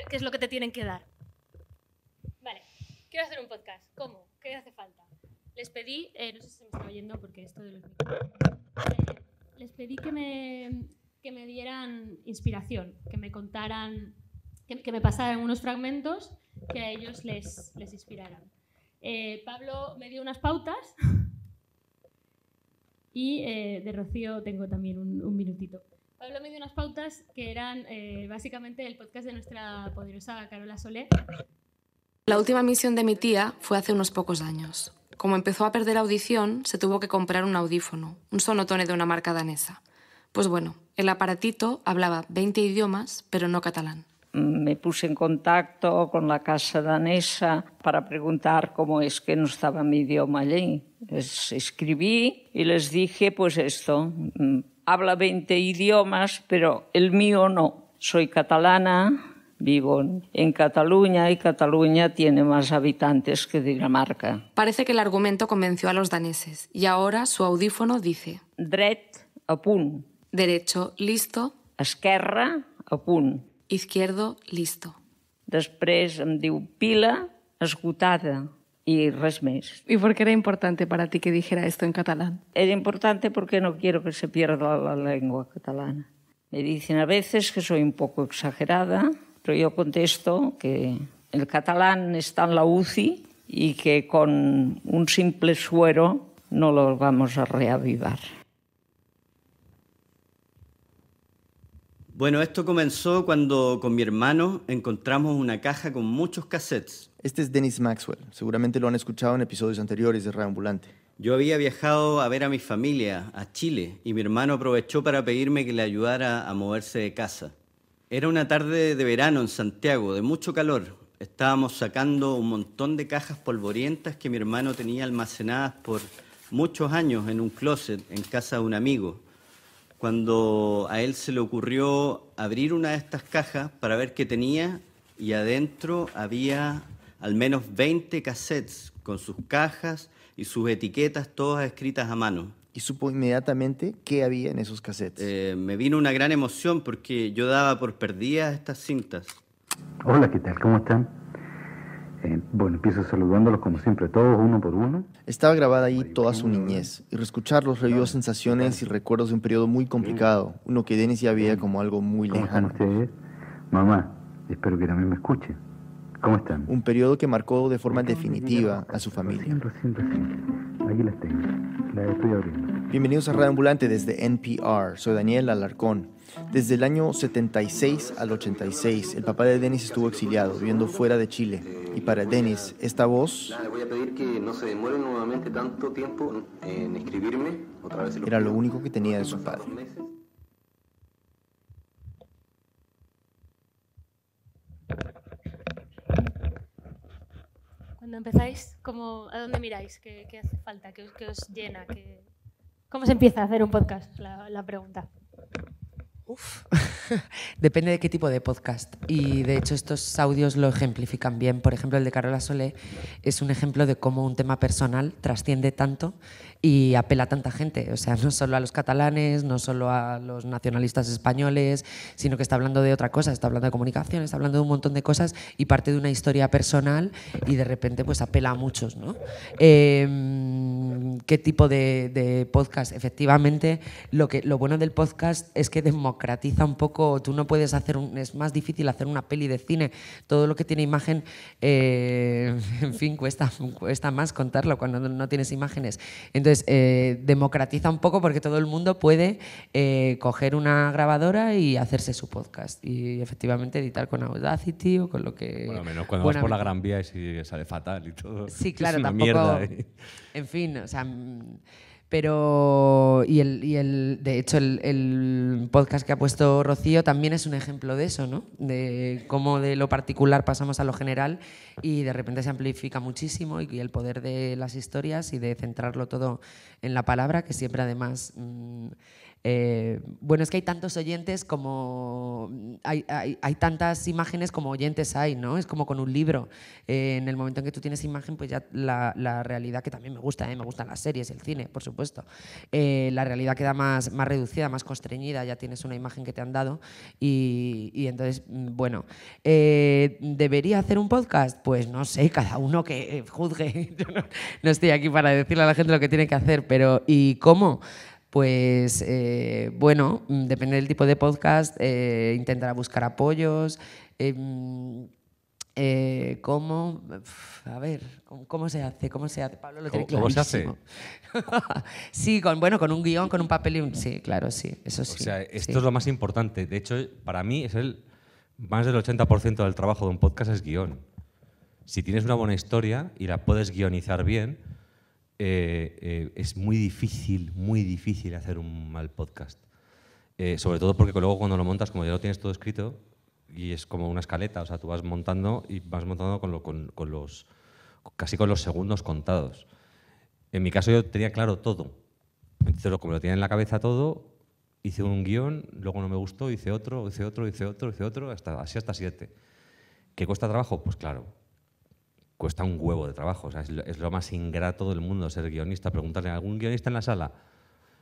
¿Qué, es lo que te tienen que dar? Vale, quiero hacer un podcast. ¿Cómo? ¿Qué hace falta? Les pedí, eh, no sé si me está oyendo porque esto de los les pedí que me, que me dieran inspiración, que me contaran, que, me pasaran unos fragmentos que a ellos les, les inspiraran. Eh, Pablo me dio unas pautas y eh, de Rocío tengo también un, minutito. Pablo me dio unas pautas que eran eh, básicamente el podcast de nuestra poderosa Carola Solé. La última misión de mi tía fue hace unos pocos años. Como empezó a perder audición, se tuvo que comprar un audífono, un sonotone de una marca danesa. Pues bueno, el aparatito hablaba 20 idiomas, pero no catalán me puse en contacto con la casa danesa para preguntar cómo es que no estaba mi idioma allí. Les escribí y les dije, pues esto, mm, habla 20 idiomas, pero el mío no. Soy catalana, vivo en Cataluña y Cataluña tiene más habitantes que Dinamarca. Parece que el argumento convenció a los daneses y ahora su audífono dice... Dret, Derecho, listo. Esquerra, apun. Izquierdo, listo. Després em diu pila, esgotada y res ¿Y por qué era importante para ti que dijera esto en catalán? Era importante porque no quiero que se pierda la lengua catalana. Me dicen a veces que soy un poco exagerada, pero yo contesto que el catalán está en la UCI y que con un simple suero no lo vamos a reavivar. Bueno, esto comenzó cuando con mi hermano encontramos una caja con muchos cassettes. Este es Dennis Maxwell. Seguramente lo han escuchado en episodios anteriores de Radio Ambulante. Yo había viajado a ver a mi familia a Chile y mi hermano aprovechó para pedirme que le ayudara a moverse de casa. Era una tarde de verano en Santiago, de mucho calor. Estábamos sacando un montón de cajas polvorientas que mi hermano tenía almacenadas por muchos años en un closet en casa de un amigo cuando a él se le ocurrió abrir una de estas cajas para ver qué tenía y adentro había al menos 20 cassettes con sus cajas y sus etiquetas todas escritas a mano. ¿Y supo inmediatamente qué había en esos cassettes? Eh, me vino una gran emoción porque yo daba por perdidas estas cintas. Hola, ¿qué tal? ¿Cómo están? Este, bueno, empiezo saludándolos como siempre, todos uno por uno. Estaba grabada ahí toda su niñez y reescucharlos revivió sensaciones y recuerdos de un periodo muy complicado, uno que Dennis ya veía como algo muy lejano. ustedes? Mamá, espero que también me escuchen. ¿Cómo están? Un periodo que marcó de forma definitiva a su familia. Bienvenidos a Radio Ambulante desde NPR. Soy Daniel Alarcón. Desde el año 76 al 86, el papá de Dennis estuvo exiliado, viviendo fuera de Chile. Y para Dennis, esta voz... voy a pedir que no se nuevamente tanto tiempo en escribirme. Otra vez era lo único que tenía de su padre. empezáis, ¿cómo, ¿a dónde miráis? ¿Qué, hace falta? ¿Qué, os llena? ¿Cómo se empieza a hacer un podcast? La, pregunta. Depende de qué tipo de podcast. Y de hecho estos audios lo ejemplifican bien. Por ejemplo, el de Carola Solé es un ejemplo de cómo un tema personal trasciende tanto y apela a tanta gente, o sea, no solo a los catalanes, no solo a los nacionalistas españoles, sino que está hablando de otra cosa, está hablando de comunicación, está hablando de un montón de cosas y parte de una historia personal y de repente pues apela a muchos, ¿no? Em, ¿Qué tipo de, podcast? Efectivamente, lo, que, lo bueno del podcast es que democratiza un poco, tú no puedes hacer, un, es más difícil hacer una peli de cine, todo lo que tiene imagen, eh, en fin, cuesta, cuesta más contarlo cuando no tienes imágenes. Entonces, eh, democratiza un poco porque todo el mundo puede eh, coger una grabadora y hacerse su podcast y efectivamente editar con Audacity o con lo que... Bueno, menos cuando vas por la Gran Vía y sale fatal y todo. Sí, claro, tampoco... ¿eh? En fin, o sea pero, y, el, de hecho, el, podcast que ha puesto Rocío también es un ejemplo de eso, ¿no? De cómo de lo particular pasamos a lo general y de repente se amplifica muchísimo y, el poder de las historias y de centrarlo todo en la palabra, que siempre además mm, eh, bueno, es que hay tantos oyentes como hay, tantas imágenes como oyentes hay, ¿no? Es como con un libro. Eh, en el momento en que tú tienes imagen, pues ya la, realidad que también me gusta, ¿eh? me gustan las series, el cine, por supuesto. la realidad queda más, reducida, más constreñida, ya tienes una imagen que te han dado. Y, entonces, mm, bueno, ¿debería hacer un podcast? Pues no sé, cada uno que juzgue. no estoy aquí para decirle a la gente lo que tiene que hacer, pero ¿y cómo? pues eh, bueno, mm, depende del tipo de podcast, eh, intentará buscar apoyos. Eh, mm, ¿Cómo? A ver, ¿cómo se hace? ¿Cómo se hace? Pablo lo tiene sí, con, bueno, con un guión, con un papel y un... Sí, claro, sí, eso sí. O sea, esto es lo más importante. De hecho, para mí es el... Más del 80% del trabajo de un podcast es guión. Si tienes una buena historia y la puedes guionizar bien, eh, eh, es muy difícil, muy difícil hacer un mal podcast. Eh, sobre todo porque luego cuando lo montas, como ya lo tienes todo escrito, y es como una escaleta, o sea, tú vas montando y vas montando con, los, casi con los segundos contados. En mi caso yo tenía claro todo. Entonces, como lo tenía en la cabeza todo, hice un guión, luego no me gustó, hice otro, hice otro, hice otro, hice otro, hasta, así hasta siete. ¿Qué cuesta trabajo? Pues claro, cuesta un huevo de trabajo. es, lo, más ingrato del mundo ser guionista. Preguntarle a algún guionista en la sala.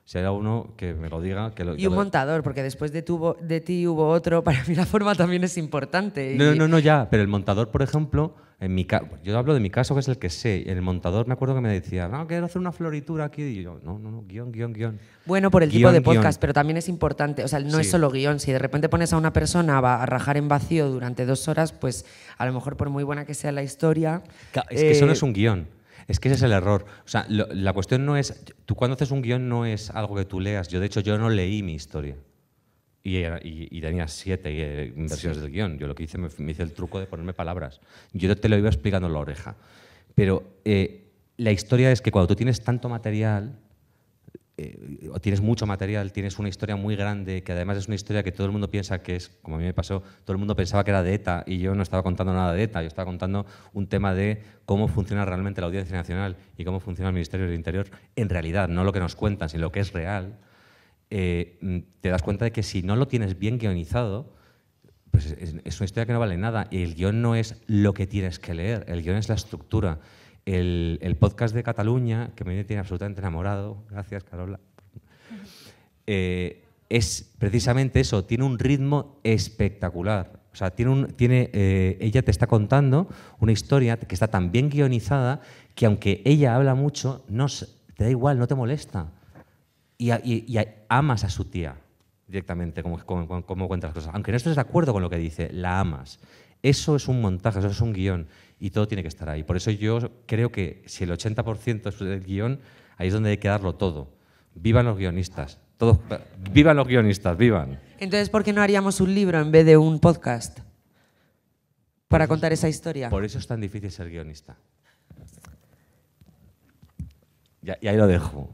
Si hay alguno que me lo diga. Que lo, y un montador, porque después de, de ti hubo otro. Para mí la forma también es importante. No, no, no, ya. Pero el montador, por ejemplo, en mi yo hablo de mi caso, que es el que sé. El montador me acuerdo que me decía, no, quiero hacer una floritura aquí. Y yo, no, no, no, guión, guión, guión. Bueno, por el tipo de podcast, pero también es importante. O sea, no es solo guión. Si de repente pones a una persona a rajar en vacío durante dos horas, pues a lo mejor por muy buena que sea la historia. Es que eso no eh, es un guión. Es que ese es el error. O sea, la cuestión no es. Tú cuando haces un guión no es algo que tú leas. Yo, de hecho, yo no leí mi historia y, tenía siete eh, versiones del guión. Yo lo que hice, me, hice el truco de ponerme palabras. Yo te lo iba explicando en la oreja. Pero eh, la historia es que cuando tú tienes tanto material, eh, o tienes mucho material, tienes una historia muy grande, que además es una historia que todo el mundo piensa que es, como a mí me pasó, todo el mundo pensaba que era de ETA y yo no estaba contando nada de ETA, yo estaba contando un tema de cómo funciona realmente la Audiencia Nacional y cómo funciona el Ministerio del Interior en realidad, no lo que nos cuentan, sino lo que es real. Eh, mm, te das cuenta de que si no lo tienes bien guionizado, pues es, una historia que no vale nada. Y el guión no es lo que tienes que leer, el guión es la estructura. El, podcast de Cataluña, que me tiene absolutamente enamorado, gracias Carola, eh, es precisamente eso, tiene un ritmo espectacular. O sea, tiene eh, ella te está contando una historia que está tan bien guionizada que aunque ella habla mucho, te da igual, no te molesta y, amas a su tía directamente, como, como, las cosas. Aunque no estés de acuerdo con lo que dice, la amas. Eso es un montaje, eso es un guión y todo tiene que estar ahí. Por eso yo creo que si el 80% es el guión, ahí es donde hay que darlo todo. Vivan los guionistas, todos, vivan los guionistas, vivan. Entonces, ¿por qué no haríamos un libro en vez de un podcast para contar esa historia? Por eso es tan difícil ser guionista. Y ahí lo dejo.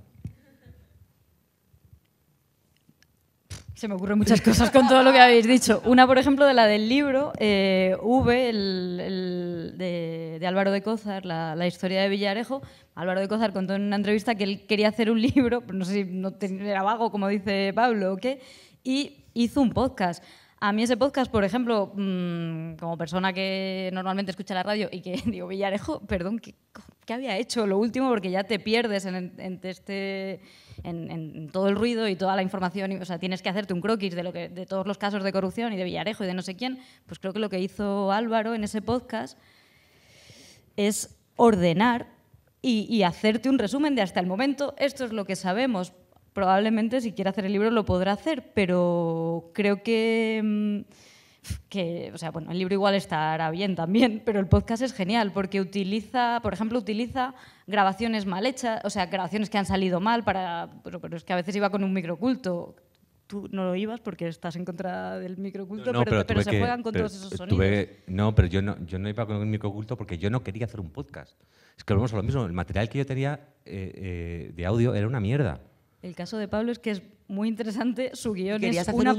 Se me ocurren muchas cosas con todo lo que habéis dicho. Una, por ejemplo, de la del libro, eh, V, el, de, Álvaro de Cózar, la, historia de Villarejo. Álvaro de Cózar contó en una entrevista que él quería hacer un libro, pero no sé si no era vago, como dice Pablo, o qué, y hizo un podcast. A mí ese podcast, por ejemplo, mm, como persona que normalmente escucha la radio y que digo Villarejo, perdón, ¿qué había hecho lo último, porque ya te pierdes en, este, en, todo el ruido y toda la información. O sea, tienes que hacerte un croquis de, lo que, de todos los casos de corrupción y de Villarejo y de no sé quién. Pues creo que lo que hizo Álvaro en ese podcast es ordenar y, hacerte un resumen de hasta el momento, esto es lo que sabemos. Probablemente si quiere hacer el libro lo podrá hacer, pero creo que... Mm, que, o sea, bueno, el libro igual estará bien también, pero el podcast es genial porque utiliza, por ejemplo, utiliza grabaciones mal hechas, o sea, grabaciones que han salido mal para, pero, es que a veces iba con un microculto. Tú no lo ibas porque estás en contra del microculto, pero, se juegan con todos esos sonidos. no, pero yo no, yo no iba con un microculto porque yo no quería hacer un podcast. Es que vemos a lo mismo, el material que yo tenía eh, eh, de audio era una mierda. El caso de Pablo es que es muy interesante, su guión es una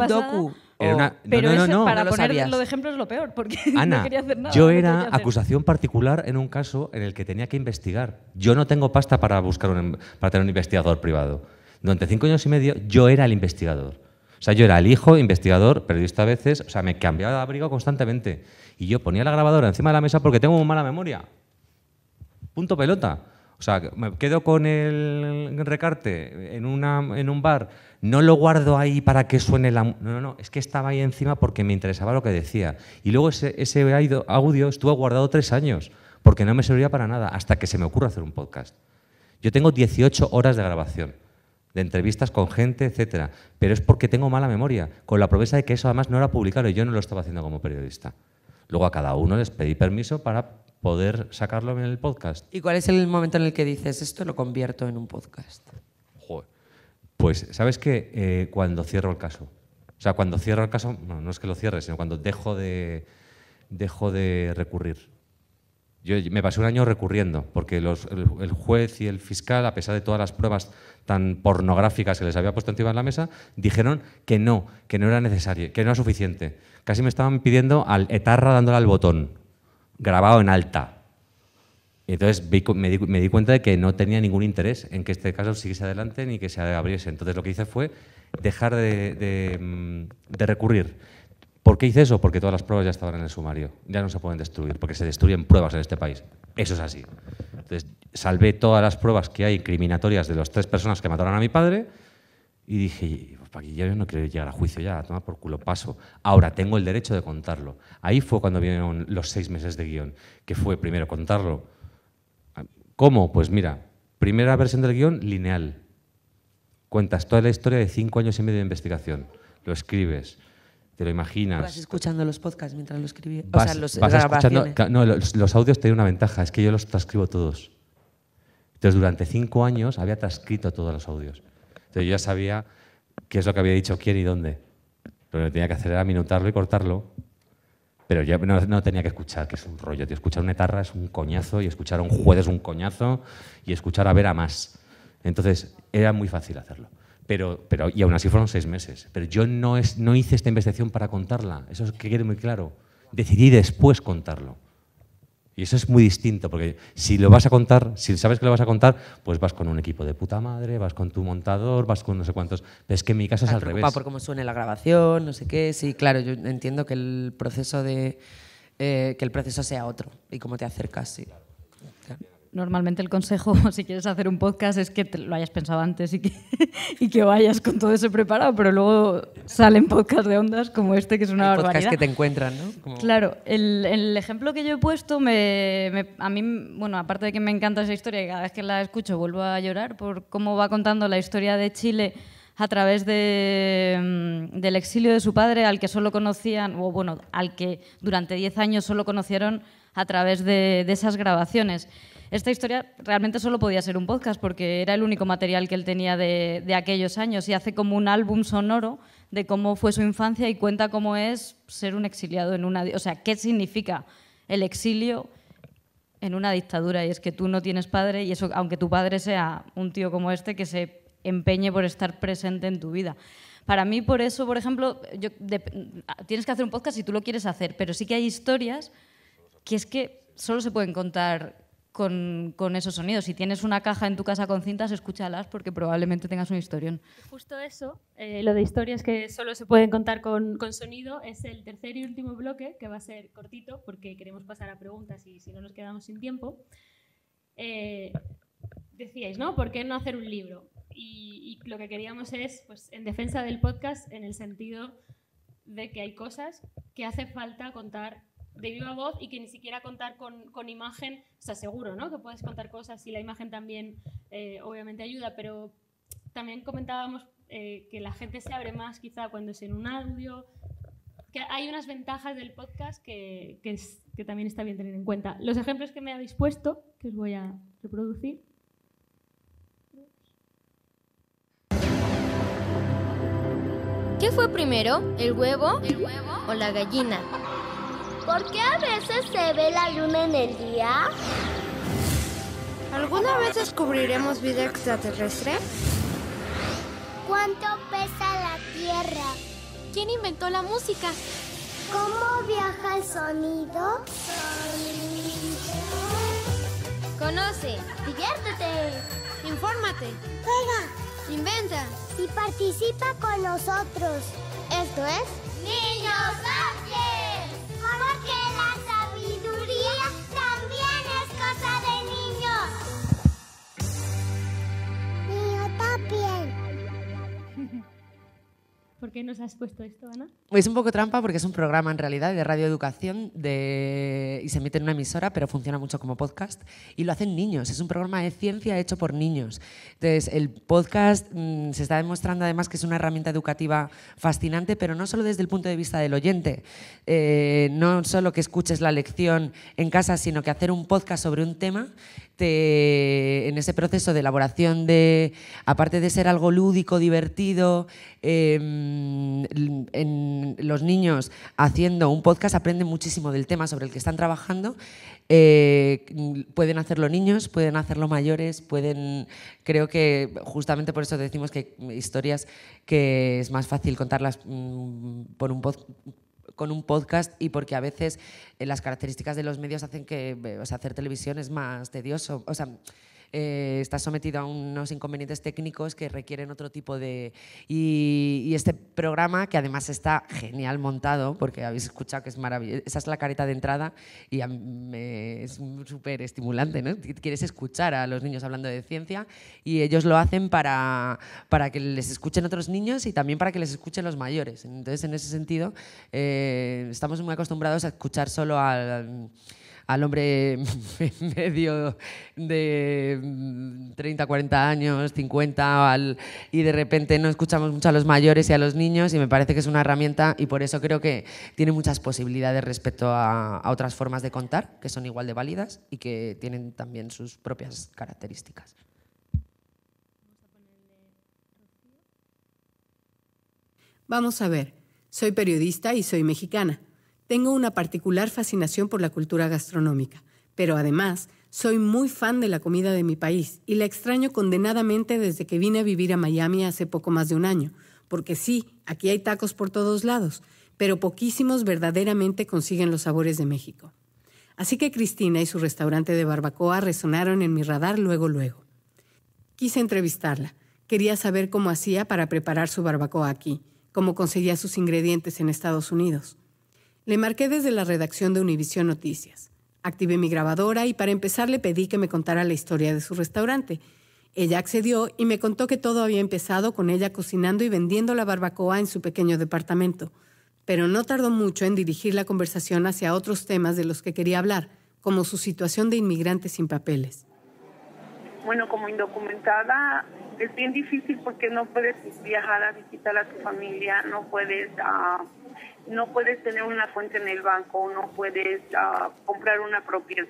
pero no, para ponerlo de ejemplo es lo peor, porque yo era acusación particular en un caso en el que tenía que investigar. Yo no tengo pasta para buscar un, em, tener un investigador privado. Durante cinco años y medio yo era el investigador. O sea, yo era el hijo, investigador, periodista a veces, o sea, me cambiaba de abrigo constantemente. Y yo ponía la grabadora encima de la mesa porque tengo muy mala memoria. Punto pelota. O sea, me quedo con el recarte en, una, en un bar no lo guardo ahí para que suene la... No, no, no, es que estaba ahí encima porque me interesaba lo que decía. Y luego ese, audio estuvo guardado tres años porque no me servía para nada hasta que se me ocurra hacer un podcast. Yo tengo 18 horas de grabación, de entrevistas con gente, etc. pero es porque tengo mala memoria, con la promesa de que eso además no era publicado y yo no lo estaba haciendo como periodista. Luego a cada uno les pedí permiso para poder sacarlo en el podcast. ¿Y cuál es el momento en el que dices esto lo convierto en un podcast? Pues, ¿sabes qué? Eh, cuando cierro el caso. O sea, cuando cierro el caso, no, es que lo cierre, sino cuando dejo de, de recurrir. Yo me pasé un año recurriendo, porque el, juez y el fiscal, a pesar de todas las pruebas tan pornográficas que les había puesto encima de la mesa, dijeron que no, que no era necesario, que no era suficiente. Casi me estaban pidiendo al etarra dándole al botón, grabado en alta. Entonces me di, cuenta de que no tenía ningún interés en que este caso siguiese adelante ni que se abriese. Entonces lo que hice fue dejar mm, de, recurrir. ¿Por qué hice eso? Porque todas las pruebas ya estaban en el sumario, ya no se pueden destruir, porque se destruyen pruebas en este país. Eso es así. Entonces salvé todas las pruebas que hay incriminatorias de las tres personas que mataron a mi padre y dije, pues, aquí ya yo no quiero llegar a juicio, ya, toma por culo, paso. Ahora tengo el derecho de contarlo. Ahí fue cuando vinieron los seis meses de guión, que fue primero contarlo ¿Cómo? Pues mira, primera versión del guión lineal. Cuentas toda la historia de cinco años y medio de investigación. Lo escribes, te lo imaginas. Vas escuchando los podcasts mientras lo escribía. O sea, los No, los, los audios tienen una ventaja, es que yo los transcribo todos. Entonces, durante cinco años había transcrito todos los audios. Entonces, yo ya sabía qué es lo que había dicho quién y dónde. Lo que tenía que hacer era minutarlo y cortarlo pero yo no, tenía que escuchar, que es un rollo, tío. Escuchar una etarra es un coñazo y escuchar un jueves es un coñazo y escuchar a ver a más. Entonces, era muy fácil hacerlo. Pero, pero, y aún así fueron seis meses. Pero yo no, es, no hice esta investigación para contarla, eso es que quede muy claro. Decidí después contarlo. Y eso es muy distinto, porque si lo vas a contar, si sabes que lo vas a contar, pues vas con un equipo de puta madre, vas con tu montador, vas con no sé cuántos. Pero es que en mi caso es al revés. por cómo suene la grabación, no sé qué. Sí, claro, yo entiendo que el proceso de eh, que el proceso sea otro y cómo te acercas, sí normalmente el consejo, si quieres hacer un podcast, es que lo hayas pensado antes y que, vayas con todo ese preparado, pero luego salen podcasts de ondas como este, que es una el barbaridad. Podcasts que te encuentran, ¿no? Claro, el, ejemplo que yo he puesto, a mí, bueno, aparte de que me encanta esa historia y cada vez que la escucho vuelvo a llorar por cómo va contando la historia de Chile a través mm, del exilio de su padre, al que solo conocían, o bueno, al que durante 10 años solo conocieron a través de esas grabaciones. Esta historia realmente solo podía ser un podcast porque era el único material que él tenía de, aquellos años y hace como un álbum sonoro de cómo fue su infancia y cuenta cómo es ser un exiliado en una... O sea, qué significa el exilio en una dictadura y es que tú no tienes padre y eso, aunque tu padre sea un tío como este que se empeñe por estar presente en tu vida. Para mí, por eso, por ejemplo, yo, tienes que hacer un podcast si tú lo quieres hacer, pero sí que hay historias que es que solo se pueden contar con, esos sonidos. Si tienes una caja en tu casa con cintas, escúchalas porque probablemente tengas un historión. Justo eso, eh, lo de historias que solo se pueden contar con, sonido, es el tercer y último bloque, que va a ser cortito porque queremos pasar a preguntas y si no nos quedamos sin tiempo. Eh, decíais, ¿no? ¿Por qué no hacer un libro? Y, lo que queríamos es, pues, en defensa del podcast, en el sentido de que hay cosas que hace falta contar de viva voz y que ni siquiera contar con, imagen, o sea, seguro, ¿no? Que puedes contar cosas y la imagen también eh, obviamente ayuda, pero también comentábamos eh, que la gente se abre más quizá cuando es en un audio, que hay unas ventajas del podcast que, también está bien tener en cuenta. Los ejemplos que me habéis puesto, que os voy a reproducir. ¿Qué fue primero? ¿El huevo? ¿O la gallina? ¿Por qué a veces se ve la luna en el día? ¿Alguna vez descubriremos vida extraterrestre? ¿Cuánto pesa la Tierra? ¿Quién inventó la música? ¿Cómo viaja el sonido? Conoce, diviértete, infórmate, juega, inventa y participa con nosotros. Esto es Niños qué nos has puesto esto, Ana? Es un poco trampa porque es un programa en realidad de radioeducación de... y se emite en una emisora, pero funciona mucho como podcast y lo hacen niños. Es un programa de ciencia hecho por niños. Entonces, el podcast mm, se está demostrando además que es una herramienta educativa fascinante, pero no solo desde el punto de vista del oyente, eh, no solo que escuches la lección en casa, sino que hacer un podcast sobre un tema en ese proceso de elaboración de, aparte de ser algo lúdico, divertido, Em, en los niños haciendo un podcast aprenden muchísimo del tema sobre el que están trabajando. Eh, pueden hacerlo niños, pueden hacerlo mayores, pueden. Creo que justamente por eso decimos que historias que es más fácil contarlas mm, por un con un podcast y porque a veces eh, las características de los medios hacen que hacer televisión es más tedioso. O sea, eh, está sometido a unos inconvenientes técnicos que requieren otro tipo de... Y, este programa, que además está genial montado, porque habéis escuchado que es maravilloso, esa es la careta de entrada y es súper estimulante, ¿no? Quieres escuchar a los niños hablando de ciencia y ellos lo hacen para, para que les escuchen otros niños y también para que les escuchen los mayores. Entonces, en ese sentido, eh, estamos muy acostumbrados a escuchar solo al al hombre medio de 30, mm, 40 años, 50, y de repente no escuchamos mucho a los mayores y a los niños y me parece que es una herramienta y por eso creo que tiene muchas posibilidades respecto a otras formas de contar, que son igual de válidas y que tienen también sus propias características. Vamos a ver, soy periodista y soy mexicana. Tengo una particular fascinación por la cultura gastronómica, pero además soy muy fan de la comida de mi país y la extraño condenadamente desde que vine a vivir a Miami hace poco más de un año, porque sí, aquí hay tacos por todos lados, pero poquísimos verdaderamente consiguen los sabores de México. Así que Cristina y su restaurante de barbacoa resonaron en mi radar luego luego. Quise entrevistarla. Quería saber cómo hacía para preparar su barbacoa aquí, cómo conseguía sus ingredientes en Estados Unidos. Le marqué desde la redacción de Univisión Noticias. Activé mi grabadora y para empezar le pedí que me contara la historia de su restaurante. Ella accedió y me contó que todo había empezado con ella cocinando y vendiendo la barbacoa en su pequeño departamento. Pero no tardó mucho en dirigir la conversación hacia otros temas de los que quería hablar, como su situación de inmigrante sin papeles. Bueno, como indocumentada es bien difícil porque no puedes viajar a visitar a tu familia, no puedes... Ah, no puedes tener una cuenta en el banco, no puedes ah, comprar una propiedad.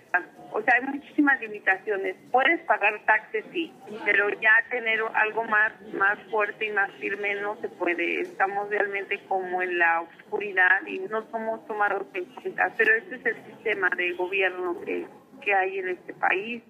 O sea, hay muchísimas limitaciones. Puedes pagar taxes, sí, pero ya tener algo más, más fuerte y más firme no se puede. Estamos realmente como en la oscuridad y no somos tomados en cuenta. Pero este es el sistema de gobierno que, que hay en este país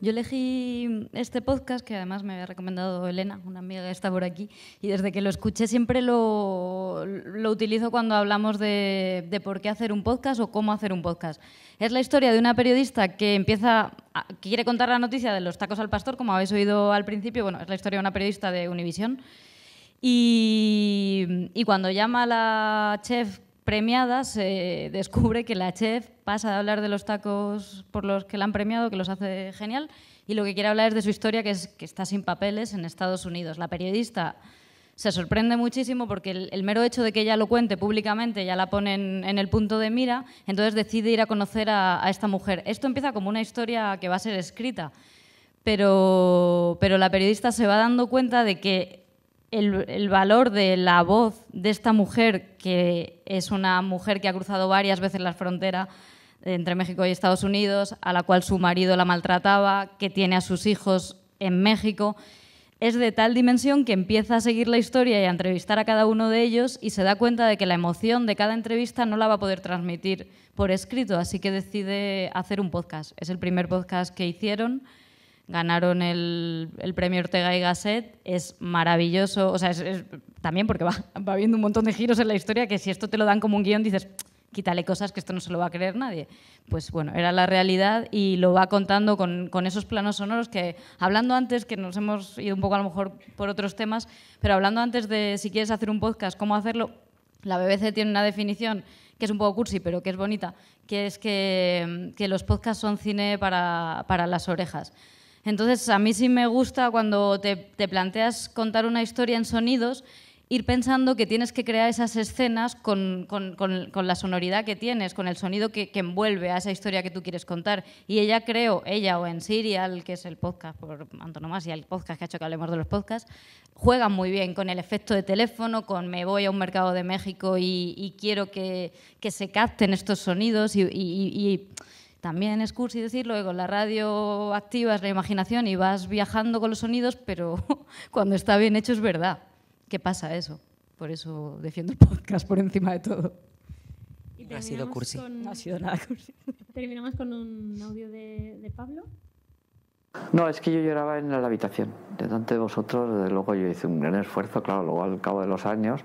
Yo elegí este podcast que además me había recomendado Elena, una amiga que está por aquí, y desde que lo escuché siempre lo, utilizo cuando hablamos de, por qué hacer un podcast o cómo hacer un podcast. Es la historia de una periodista que empieza, quiere contar la noticia de los tacos al pastor, como habéis oído al principio, bueno, es la historia de una periodista de Univisión. y cuando llama a la chef premiada se eh, descubre que la chef pasa de hablar de los tacos por los que la han premiado, que los hace genial, y lo que quiere hablar es de su historia, que es que está sin papeles en Estados Unidos. La periodista se sorprende muchísimo porque el, mero hecho de que ella lo cuente públicamente ya la ponen en el punto de mira, entonces decide ir a conocer a, esta mujer. Esto empieza como una historia que va a ser escrita, pero, pero la periodista se va dando cuenta de que el, valor de la voz de esta mujer, que es una mujer que ha cruzado varias veces la frontera entre México y Estados Unidos, a la cual su marido la maltrataba, que tiene a sus hijos en México, es de tal dimensión que empieza a seguir la historia y a entrevistar a cada uno de ellos y se da cuenta de que la emoción de cada entrevista no la va a poder transmitir por escrito, así que decide hacer un podcast. Es el primer podcast que hicieron ganaron el, premio Ortega y Gasset, es maravilloso, o sea, también porque va, va habiendo un montón de giros en la historia que si esto te lo dan como un guión dices, quítale cosas que esto no se lo va a creer nadie. Pues bueno, era la realidad y lo va contando con, esos planos sonoros que, hablando antes, que nos hemos ido un poco a lo mejor por otros temas, pero hablando antes de si quieres hacer un podcast, cómo hacerlo, la BBC tiene una definición que es un poco cursi, pero que es bonita, que es que, los podcasts son cine para las orejas. Entonces, a mí sí me gusta cuando te, planteas contar una historia en sonidos, ir pensando que tienes que crear esas escenas con, la sonoridad que tienes, con el sonido que, envuelve a esa historia que tú quieres contar. Y ella creo, ella o en Serial, que es el podcast por antonomasia, el podcast que ha hecho que hablemos de los podcasts, juegan muy bien con el efecto de teléfono, con me voy a un mercado de México y, quiero que, se capten estos sonidos y también es cursi decirlo, con la radio activas la imaginación y vas viajando con los sonidos, pero cuando está bien hecho es verdad. ¿Qué pasa eso? Por eso defiendo el podcast por encima de todo. no ha sido cursi. No ha sido nada cursi. Terminamos con un audio de, Pablo. No, es que yo lloraba en la habitación. Delante de vosotros, desde luego yo hice un gran esfuerzo, claro, luego al cabo de los años,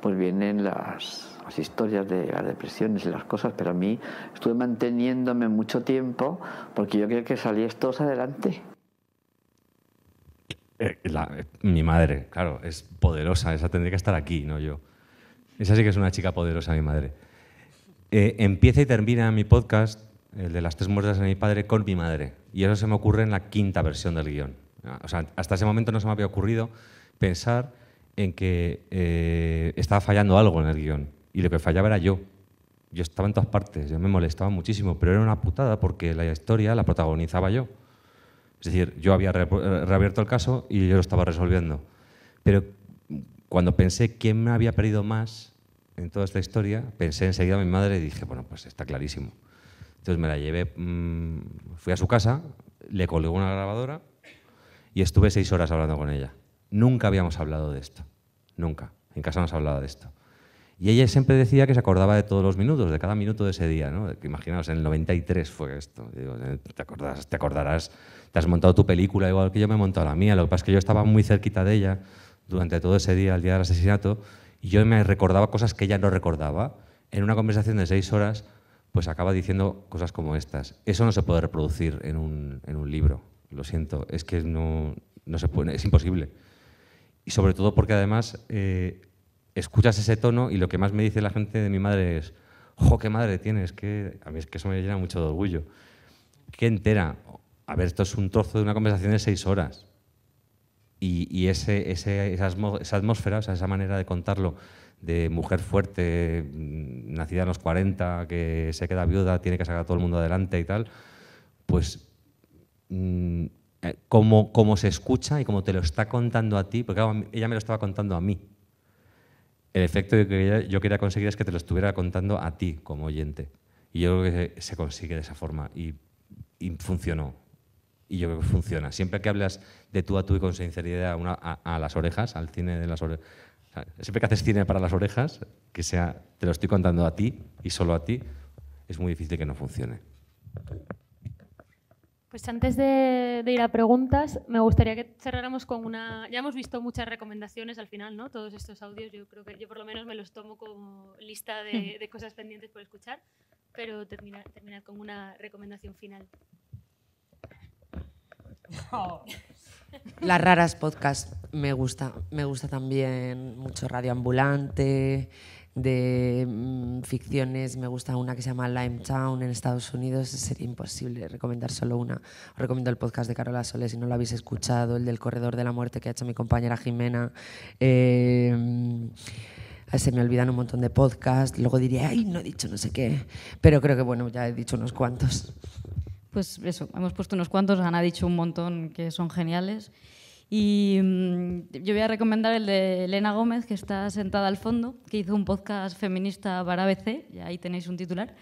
pues vienen las las historias de las depresiones y las cosas, pero a mí estuve manteniéndome mucho tiempo porque yo quería que saliese todos adelante. Eh, eh, mi madre, claro, es poderosa, esa tendría que estar aquí, no yo. Esa sí que es una chica poderosa, mi madre. Eh, empieza y termina mi podcast, el de las tres muertes de mi padre, con mi madre. Y eso se me ocurre en la quinta versión del guión. O sea, hasta ese momento no se me había ocurrido pensar en que estaba fallando algo en el guión y lo que fallaba era yo. Yo estaba en todas partes, yo me molestaba muchísimo, pero era una putada porque la historia la protagonizaba yo. Es decir, yo había reabierto el caso y yo lo estaba resolviendo. Pero cuando pensé quién me había perdido más en toda esta historia, pensé enseguida a mi madre y dije, bueno, pues está clarísimo. Entonces me la llevé, mm, fui a su casa, le colgué una grabadora y estuve seis horas hablando con ella. Nunca habíamos hablado de esto, nunca. En casa no se hablaba de esto. Y ella siempre decía que se acordaba de todos los minutos, de cada minuto de ese día. ¿no? imaginaos, en el 93 fue esto. Eh, te, acordarás, te acordarás, te has montado tu película igual que yo me he montado la mía. Lo que pasa es que yo estaba muy cerquita de ella durante todo ese día, el día del asesinato, y yo me recordaba cosas que ella no recordaba. En una conversación de seis horas, pues acaba diciendo cosas como estas. Eso no se puede reproducir en un, libro. Lo siento, es que no, no se puede, es imposible. Y sobre todo porque además... Eh, escuchas ese tono y lo que más me dice la gente de mi madre es, jo, qué madre tienes, que a mí es que eso me llena mucho de orgullo. Qué entera. A ver, esto es un trozo de una conversación de seis horas. Y, ese, esa, atmósfera, o esa manera de contarlo de mujer fuerte, nacida en los 40, que se queda viuda, tiene que sacar a todo el mundo adelante y tal, pues mm, eh, cómo como, se escucha y cómo te lo está contando a ti, porque ella me lo estaba contando a mí, el efecto que yo quería conseguir es que te lo estuviera contando a ti como oyente. Y yo creo que se consigue de esa forma. Y, funcionó. Y yo creo que funciona. Siempre que hablas de tú a tú y con sinceridad a, a, las orejas, al cine de las orejas. siempre que haces cine para las orejas, que sea te lo estoy contando a ti y solo a ti, es muy difícil que no funcione. Pues antes de, ir a preguntas, me gustaría que cerráramos con una... Ya hemos visto muchas recomendaciones al final, ¿no? Todos estos audios, yo creo que yo por lo menos me los tomo como lista de, hmm. cosas pendientes por escuchar, pero terminar, terminar con una recomendación final. Las raras podcasts me gusta, me gusta también mucho Radio Ambulante de mm, ficciones, me gusta una que se llama Lime Town en Estados Unidos, sería imposible recomendar solo una. Os recomiendo el podcast de Carola Soles si no lo habéis escuchado, el del Corredor de la Muerte que ha hecho mi compañera Jimena. Eh, se me olvidan un montón de podcasts, luego diría, ay, no he dicho no sé qué, pero creo que bueno, ya he dicho unos cuantos. Pues eso, hemos puesto unos cuantos, Ana ha dicho un montón que son geniales. Y mm, yo voy a recomendar el de Elena Gómez, que está sentada al fondo, que hizo un podcast feminista para ABC, y ahí tenéis un titular,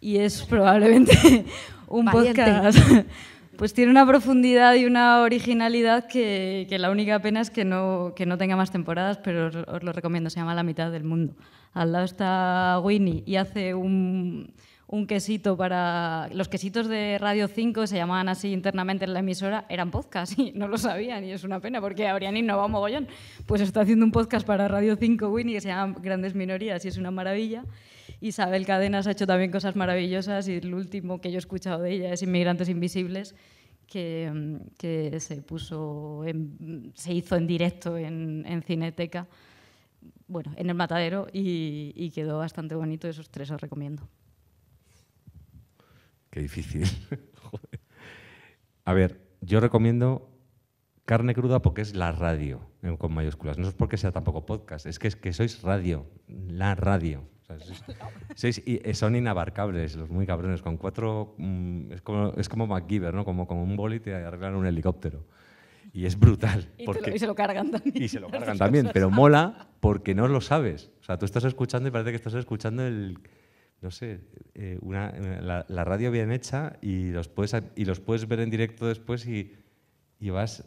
y es probablemente un podcast... Pues tiene una profundidad y una originalidad que, que la única pena es que no, que no tenga más temporadas, pero os lo recomiendo, se llama La mitad del mundo. Al lado está Winnie y hace un, un quesito para... Los quesitos de Radio 5 se llamaban así internamente en la emisora, eran podcast y no lo sabían y es una pena porque habrían innovado mogollón. Pues está haciendo un podcast para Radio 5 Winnie que se llama Grandes Minorías y es una maravilla. Isabel Cadenas ha hecho también cosas maravillosas y el último que yo he escuchado de ella es Inmigrantes Invisibles, que, se, puso se hizo en directo en, en, Cineteca, bueno, en el Matadero y, y quedó bastante bonito, esos tres os recomiendo. Qué difícil. A ver, yo recomiendo carne cruda porque es la radio, con mayúsculas. No es porque sea tampoco podcast, es que, es que sois radio, la radio. y eh, son inabarcables, los muy cabrones. Con cuatro. Mm, es, como, es MacGyver, ¿no? Como, como un boli te arreglan un helicóptero. Y es brutal. y se lo cargan también. Y se lo cargan también, pero mola porque no lo sabes. O sea, tú estás escuchando y parece que estás escuchando el no sé, eh, la, radio bien hecha y los puedes, y los puedes ver en directo después y, y vas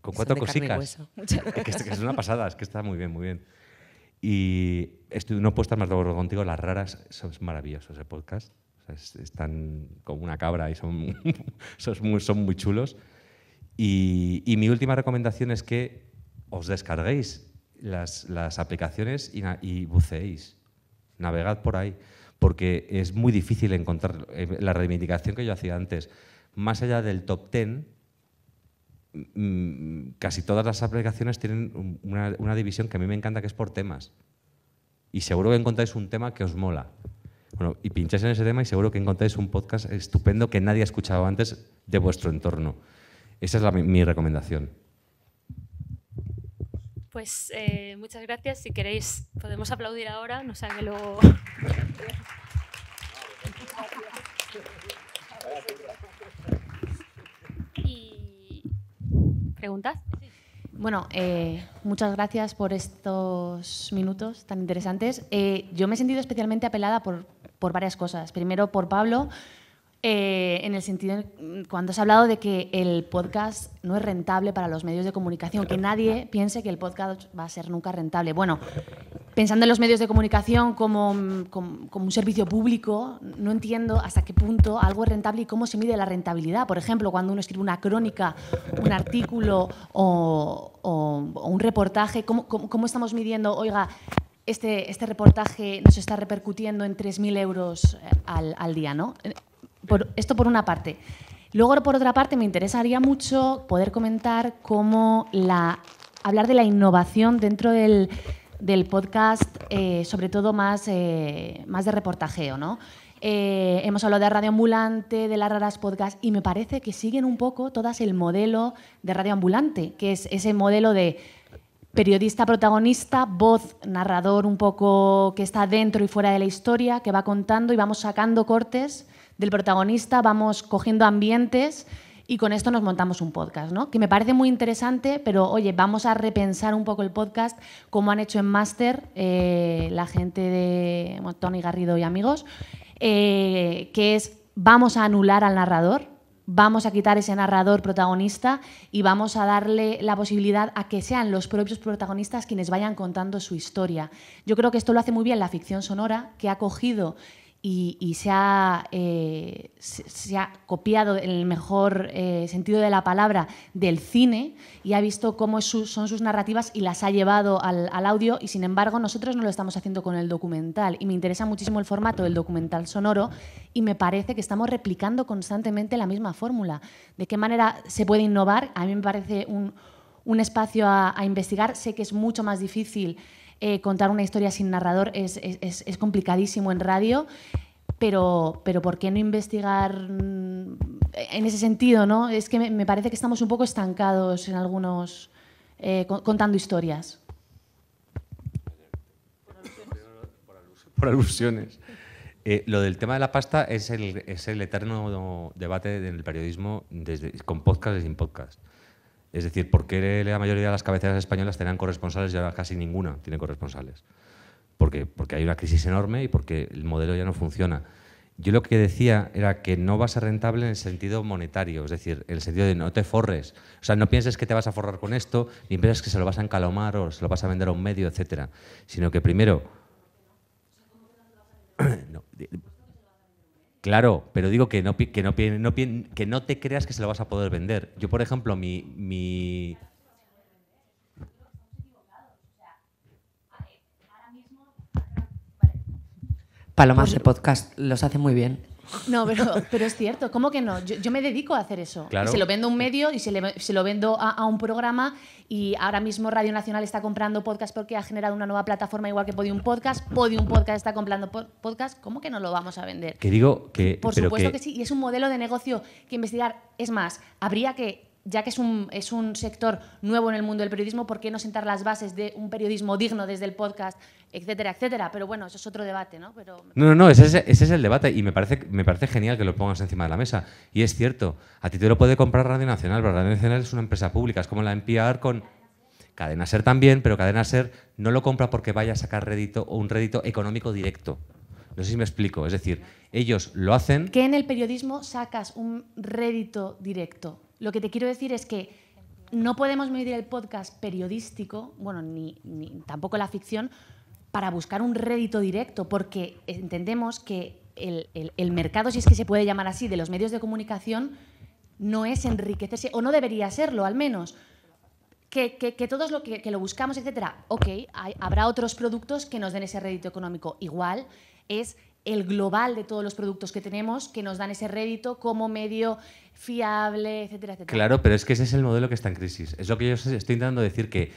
con cuatro cositas. Que es, una pasada, es que está muy bien, muy bien. Y estoy, no puedo estar más de acuerdo contigo, las raras son maravillosos el ¿eh? podcast. están como una cabra y son, son, muy, chulos. Y, mi última recomendación es que os descarguéis las, aplicaciones y buceéis. Navegad por ahí porque es muy difícil encontrar eh, la reivindicación que yo hacía antes. Más allá del top 10, mm, mm, casi todas las aplicaciones tienen una, división que a mí me encanta, que es por temas. Y seguro que encontráis un tema que os mola. Bueno, y pincháis en ese tema y seguro que encontráis un podcast estupendo que nadie ha escuchado antes de vuestro entorno. Esa es mi recomendación. Pues eh, muchas gracias. Si queréis, podemos aplaudir ahora, no sea que luego... y... Bueno, eh, muchas gracias por estos minutos tan interesantes. Eh, yo me he sentido especialmente apelada por, por varias cosas. Primero, por Pablo, eh, en el sentido, mm, cuando has hablado de que el podcast no es rentable para los medios de comunicación, que nadie piense que el podcast va a ser nunca rentable. Bueno, pensando en los medios de comunicación mm, como, un servicio público, no entiendo hasta qué punto algo es rentable y cómo se mide la rentabilidad. Por ejemplo, cuando uno escribe una crónica, un artículo o, un reportaje, ¿cómo, estamos midiendo, oiga, este, este, reportaje nos está repercutiendo en 3.000 euros al, al, día, ¿no? esto por una parte. Luego, por otra parte, me interesaría mucho poder comentar cómo hablar de la innovación dentro del, podcast, eh, sobre todo más, eh, más de reportajeo, ¿no? Eh, hemos hablado de Radio Ambulante, de las raras podcasts, y me parece que siguen un poco todas el modelo de Radio Ambulante, que es ese modelo de periodista protagonista, voz narrador un poco que está dentro y fuera de la historia, que va contando y vamos sacando cortes del protagonista, vamos cogiendo ambientes y con esto nos montamos un podcast, ¿no? Que me parece muy interesante, pero oye, vamos a repensar un poco el podcast, como han hecho en Master eh, la gente de Tony Garrido y amigos, eh, que es vamos a anular al narrador, vamos a quitar ese narrador protagonista y vamos a darle la posibilidad a que sean los propios protagonistas quienes vayan contando su historia. Yo creo que esto lo hace muy bien la ficción sonora, que ha cogido y, se, ha, eh, se, ha, copiado en el mejor eh, sentido de la palabra del cine y ha visto cómo son sus narrativas y las ha llevado al, audio y sin embargo nosotros no lo estamos haciendo con el documental y me interesa muchísimo el formato del documental sonoro y me parece que estamos replicando constantemente la misma fórmula. ¿De qué manera se puede innovar? A mí me parece un, un espacio a, a investigar. Sé que es mucho más difícil eh, contar una historia sin narrador es, es, es complicadísimo en radio, pero, pero, ¿por qué no investigar mm, en ese sentido? ¿no? Es que me, parece que estamos un poco estancados en algunos eh, contando historias. Por alusiones. Eh, lo del tema de la pasta es el, es el eterno debate en el periodismo desde, con podcast y sin podcast. Es decir, ¿por qué la mayoría de las cabeceras españolas tenían corresponsales y ahora casi ninguna tiene corresponsales? Porque hay una crisis enorme y porque el modelo ya no funciona. Yo lo que decía era que no va a ser rentable en el sentido monetario, es decir, en el sentido de no te forres. O sea, no pienses que te vas a forrar con esto, ni pienses que se lo vas a encalomar o se lo vas a vender a un medio, etcétera. Sino que primero. Claro, pero digo que no, que, no, que no te creas que se lo vas a poder vender. Yo, por ejemplo, mi... mi... Palomas pues de podcast los hace muy bien. No, pero, pero es cierto. ¿Cómo que no? Yo, me dedico a hacer eso. se lo vendo a un medio y se, lo vendo a, un programa. Y ahora mismo Radio Nacional está comprando podcast porque ha generado una nueva plataforma igual que Podium Podcast. Podium Podcast está comprando podcast. ¿Cómo que no lo vamos a vender? Que digo que... Por supuesto que... que sí. Y es un modelo de negocio que investigar. Es más, habría que ya que es un, es un sector nuevo en el mundo del periodismo, ¿por qué no sentar las bases de un periodismo digno desde el podcast, etcétera, etcétera. Pero bueno, eso es otro debate, ¿no? Pero... No, no, no, ese es, el debate y me parece, me parece genial que lo pongas encima de la mesa. Y es cierto, a ti te lo puede comprar Radio Nacional, pero Radio Nacional es una empresa pública, es como la NPR con... Cadena Ser también, pero Cadena Ser no lo compra porque vaya a sacar rédito o un rédito económico directo. No sé si me explico. Es decir, ellos lo hacen... Que en el periodismo sacas un rédito directo. Lo que te quiero decir es que no podemos medir el podcast periodístico, bueno, ni, ni tampoco la ficción, para buscar un rédito directo, porque entendemos que el, el, mercado, si es que se puede llamar así, de los medios de comunicación, no es enriquecerse, o no debería serlo al menos. Que, que, todos lo que, lo buscamos, etcétera, ok, habrá otros productos que nos den ese rédito económico. Igual es el global de todos los productos que tenemos que nos dan ese rédito como medio fiable, etcétera, etcétera. Claro, pero es que ese es el modelo que está en crisis. Es lo que yo estoy intentando decir, que,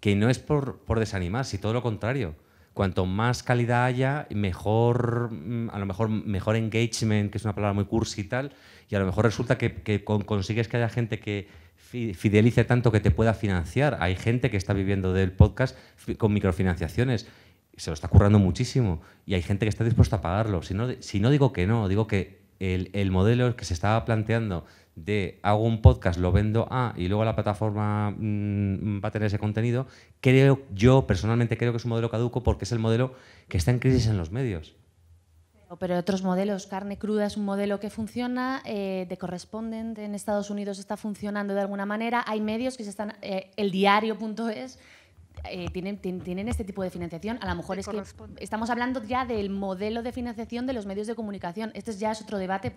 que no es por, por desanimar, si todo lo contrario cuanto más calidad haya, mejor, mm, a lo mejor, mejor engagement, que es una palabra muy cursi y tal, y a lo mejor resulta que, consigues que haya gente que fidelice tanto que te pueda financiar. Hay gente que está viviendo del podcast con microfinanciaciones. Se lo está currando muchísimo y hay gente que está dispuesta a pagarlo. Si no, si no digo que no, digo que el, el modelo que se estaba planteando de hago un podcast, lo vendo a y luego la plataforma mm, va a tener ese contenido, creo yo personalmente creo que es un modelo caduco porque es el modelo que está en crisis en los medios. Pero, otros modelos, carne cruda es un modelo que funciona, te eh, corresponden en Estados Unidos está funcionando de alguna manera, hay medios que se están, eh, el diario.es eh, tienen, tienen, este tipo de financiación. A lo mejor es que estamos hablando ya del modelo de financiación de los medios de comunicación. Este ya es otro debate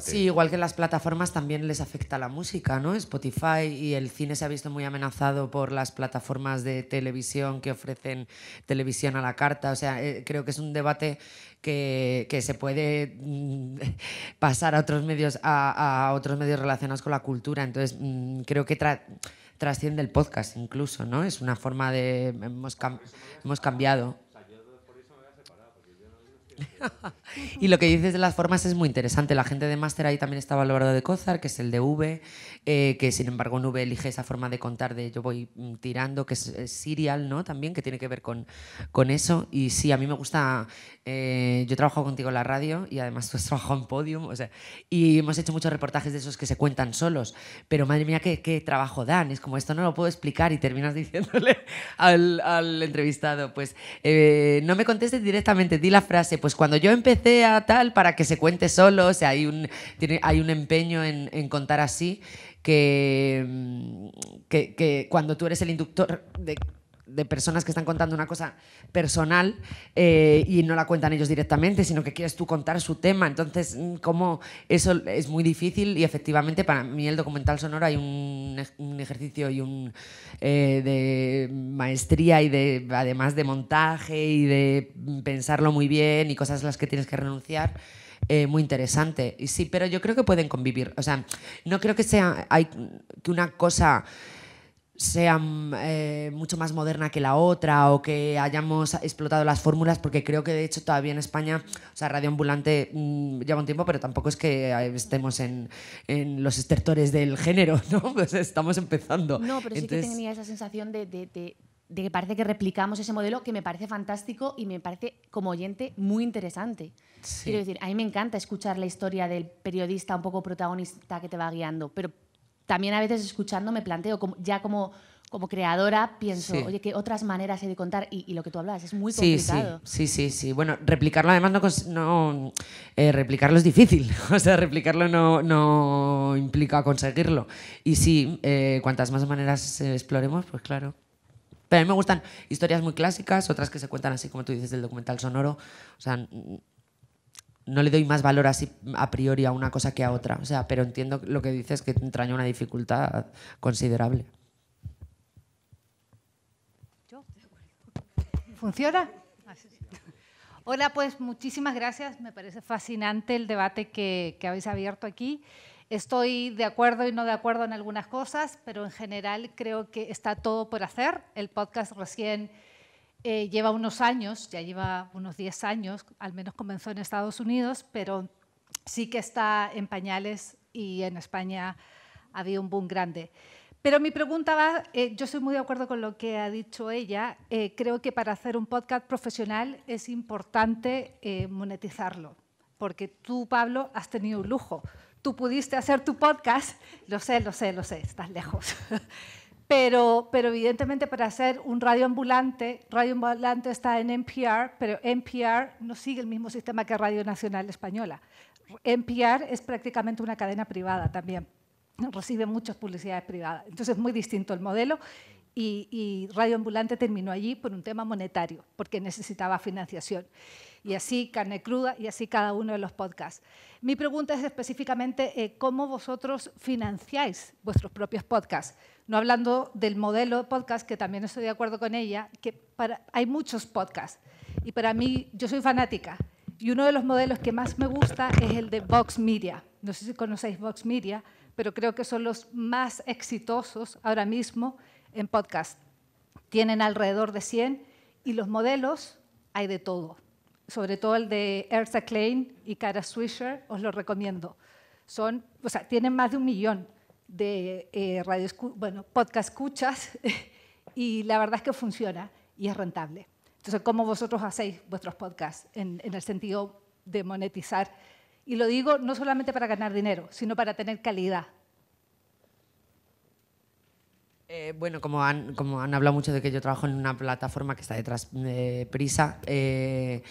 Sí, igual que las plataformas también les afecta la música, ¿no? Spotify y el cine se ha visto muy amenazado por las plataformas de televisión que ofrecen televisión a la carta. O sea, eh, creo que es un debate que, se puede mm, pasar a otros medios a, otros medios relacionados con la cultura entonces mm, creo que trasciende el podcast incluso no es una forma de hemos, hemos cambiado y lo que dices de las formas es muy interesante. La gente de máster ahí también estaba Alvarado de Cozar, que es el de V, eh, que sin embargo en V elige esa forma de contar de yo voy mm, tirando, que es, serial, ¿no? También, que tiene que ver con, con eso. Y sí, a mí me gusta. Eh, yo trabajo contigo en la radio y además tú has trabajado en Podium, o sea, y hemos hecho muchos reportajes de esos que se cuentan solos. Pero madre mía, qué, trabajo dan. Es como esto no lo puedo explicar y terminas diciéndole al, entrevistado, pues eh, no me contestes directamente, di la frase, pues cuando yo empecé a tal, para que se cuente solo, o sea, hay un, hay un empeño en, contar así, que, mm, que, que, cuando tú eres el inductor de de personas que están contando una cosa personal eh, y no la cuentan ellos directamente, sino que quieres tú contar su tema. Entonces, mm, como eso es muy difícil y efectivamente para mí el documental sonoro hay un, ejercicio y un eh, de maestría y de además de montaje y de pensarlo muy bien y cosas a las que tienes que renunciar. Eh, muy interesante. Y sí, pero yo creo que pueden convivir. O sea, no creo que sea hay, que una cosa sea eh, mucho más moderna que la otra o que hayamos explotado las fórmulas, porque creo que de hecho todavía en España, o sea, Radio Ambulante mm, lleva un tiempo, pero tampoco es que eh, estemos en, los estertores del género, ¿no? Pues estamos empezando. No, pero sí que tenía esa sensación de, de, que parece que replicamos ese modelo que me parece fantástico y me parece como oyente muy interesante. Quiero decir, a mí me encanta escuchar la historia del periodista un poco protagonista que te va guiando, pero también a veces escuchando me planteo, como, ya como, como creadora pienso, oye, que otras maneras hay de contar? Y, lo que tú hablas es muy complicado. Sí, sí, sí. Bueno, replicarlo además no... no eh, replicarlo es difícil. o sea, replicarlo no, no implica conseguirlo. Y sí, eh, cuantas más maneras eh, exploremos, pues claro. Pero a mí me gustan historias muy clásicas, otras que se cuentan así, como tú dices, del documental sonoro. O sea, no le doy más valor así a priori a una cosa que a otra. O sea, pero entiendo lo que dices que entraña una dificultad considerable. ¿Funciona? Hola, pues muchísimas gracias. Me parece fascinante el debate que, que habéis abierto aquí. Estoy de acuerdo y no de acuerdo en algunas cosas, pero en general creo que está todo por hacer. El podcast recién eh, lleva unos años, ya lleva unos 10 años, al menos comenzó en Estados Unidos, pero sí que está en pañales y en España había un boom grande. Pero mi pregunta va, eh, yo estoy muy de acuerdo con lo que ha dicho ella, eh, creo que para hacer un podcast profesional es importante monetizarlo, porque tú, Pablo, has tenido un lujo. Tú pudiste hacer tu podcast, lo sé, lo sé, lo sé, estás lejos. Pero, pero evidentemente para hacer un radio ambulante, radio ambulante está en NPR, pero NPR no sigue el mismo sistema que Radio Nacional Española. NPR es prácticamente una cadena privada también, recibe muchas publicidades privadas. Entonces es muy distinto el modelo y, Radio Ambulante terminó allí por un tema monetario, porque necesitaba financiación. Y así Carne Cruda y así cada uno de los podcasts. Mi pregunta es específicamente eh, cómo vosotros financiáis vuestros propios podcasts. No hablando del modelo de podcast, que también estoy de acuerdo con ella, que hay muchos podcasts. Y para mí, yo soy fanática. Y uno de los modelos que más me gusta es el de Vox Media. No sé si conocéis Vox Media, pero creo que son los más exitosos ahora mismo en podcast. Tienen alrededor de 100 y los modelos hay de todo. Sobre todo el de Erza Klein y Cara Swisher, os lo recomiendo. Son, o sea, tienen más de un millón de eh, podcast escuchas y la verdad es que funciona y es rentable. Entonces, ¿cómo vosotros hacéis vuestros podcasts en el sentido de monetizar? Y lo digo no solamente para ganar dinero, sino para tener calidad eh, bueno, como han, hablado mucho de que yo trabajo en una plataforma que está detrás de Prisa, eh,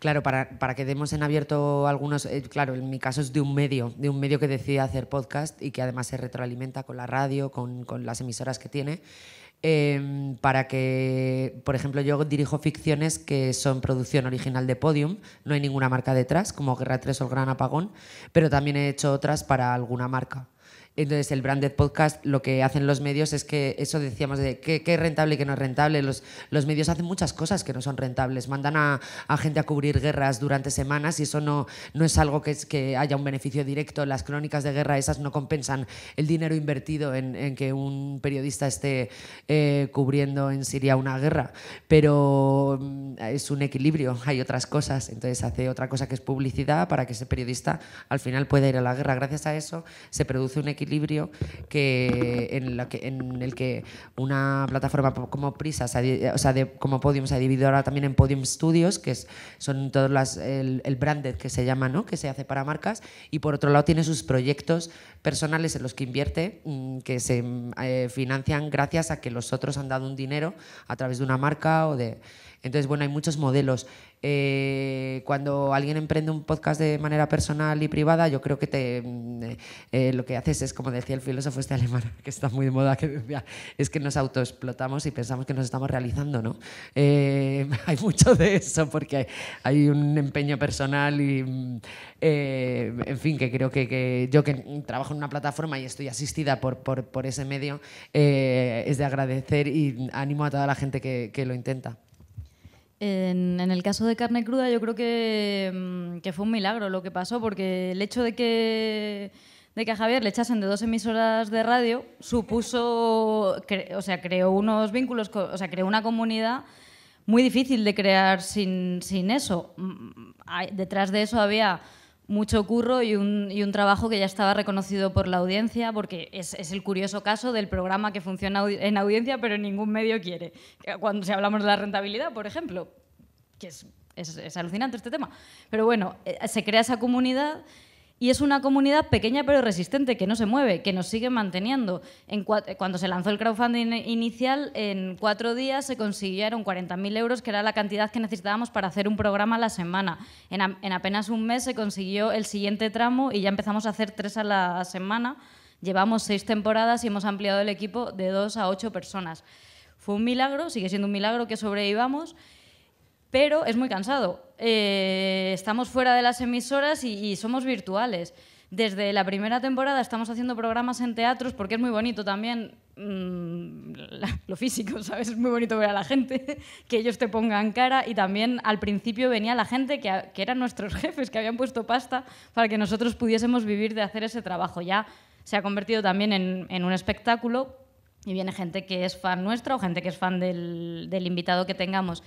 claro, para, que demos en abierto algunos, eh, claro, en mi caso es de un medio, de un medio que decide hacer podcast y que además se retroalimenta con la radio, con, las emisoras que tiene. Em, para que, por ejemplo, yo dirijo ficciones que son producción original de Podium, no hay ninguna marca detrás, como Guerra 3 o El Gran Apagón, pero también he hecho otras para alguna marca. Entonces, el branded podcast, lo que hacen los medios es que, eso decíamos, de qué, es rentable y qué no es rentable. Los, los medios hacen muchas cosas que no son rentables. Mandan a, a gente a cubrir guerras durante semanas y eso no, no es algo que, es, que haya un beneficio directo. Las crónicas de guerra, esas no compensan el dinero invertido en, en que un periodista esté eh, cubriendo en Siria una guerra. Pero mm, es un equilibrio, hay otras cosas. Entonces, hace otra cosa que es publicidad para que ese periodista al final pueda ir a la guerra. Gracias a eso se produce un equilibrio equilibrio, que en, el que una plataforma como Prisa, o sea, de, como Podium, se ha dividido ahora también en Podium Studios, que es, son todas las, el, branded que se llama, ¿no? que se hace para marcas, y por otro lado tiene sus proyectos personales en los que invierte, mm, que se eh, financian gracias a que los otros han dado un dinero a través de una marca o de... Entonces, bueno, hay muchos modelos. Eh, cuando alguien emprende un podcast de manera personal y privada, yo creo que te, mm, eh, lo que haces es, como decía el filósofo este alemán, que está muy de moda, que es que nos autoexplotamos y pensamos que nos estamos realizando, ¿no? Eh, hay mucho de eso porque hay un empeño personal y, mm, en fin, que creo que, yo que trabajo en una plataforma y estoy asistida por, ese medio, es de agradecer y animo a toda la gente que lo intenta. En, el caso de carne cruda yo creo mm, que, fue un milagro lo que pasó, porque el hecho de que, de que a Javier le echasen de dos emisoras de radio supuso, o sea, creó unos vínculos, o sea, creó una comunidad muy difícil de crear sin, sin eso. Mm, mm, detrás de eso había mucho curro y un, trabajo que ya estaba reconocido por la audiencia, porque es, el curioso caso del programa que funciona en audiencia, pero ningún medio quiere. Cuando si hablamos de la rentabilidad, por ejemplo, que es alucinante este tema. Pero bueno, eh, se crea esa comunidad y es una comunidad pequeña pero resistente que no se mueve, que nos sigue manteniendo. cuando se lanzó el crowdfunding inicial, en cuatro días se consiguieron 40.000 euros, que era la cantidad que necesitábamos para hacer un programa a la semana. En, en apenas un mes se consiguió el siguiente tramo y ya empezamos a hacer tres a la semana. Llevamos seis temporadas y hemos ampliado el equipo de dos a ocho personas. Fue un milagro, sigue siendo un milagro que sobrevivamos pero es muy cansado. Eh, estamos fuera de las emisoras y, somos virtuales. Desde la primera temporada estamos haciendo programas en teatros porque es muy bonito también mm, lo físico, ¿sabes? Es muy bonito ver a la gente, que ellos te pongan cara y también al principio venía la gente que, eran nuestros jefes, que habían puesto pasta para que nosotros pudiésemos vivir de hacer ese trabajo. Ya se ha convertido también en, un espectáculo y viene gente que es fan nuestra o gente que es fan del invitado que tengamos.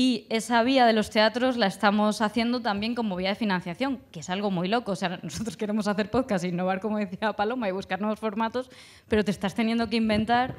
Y esa vía de los teatros la estamos haciendo también como vía de financiación, que es algo muy loco. O sea, nosotros queremos hacer podcast, e innovar, como decía Paloma, y buscar nuevos formatos, pero te estás teniendo que inventar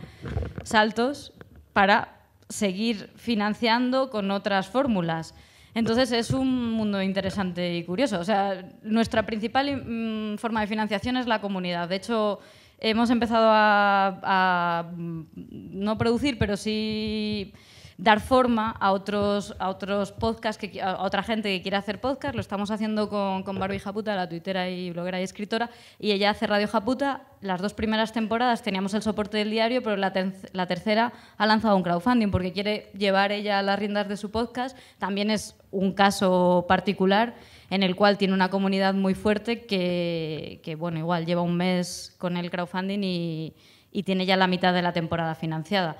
saltos para seguir financiando con otras fórmulas. Entonces es un mundo interesante y curioso. O sea, nuestra principal mm, forma de financiación es la comunidad. De hecho, hemos empezado a mm, no producir, pero sí dar forma a otros, a otros podcasts, que, a otra gente que quiere hacer podcast. Lo estamos haciendo con, con Barbie Japuta, la tuitera y bloguera y escritora, y ella hace Radio Japuta. Las dos primeras temporadas teníamos el soporte del diario, pero la, tercera ha lanzado un crowdfunding porque quiere llevar ella a las riendas de su podcast. También es un caso particular en el cual tiene una comunidad muy fuerte que, bueno, igual lleva un mes con el crowdfunding y, y tiene ya la mitad de la temporada financiada.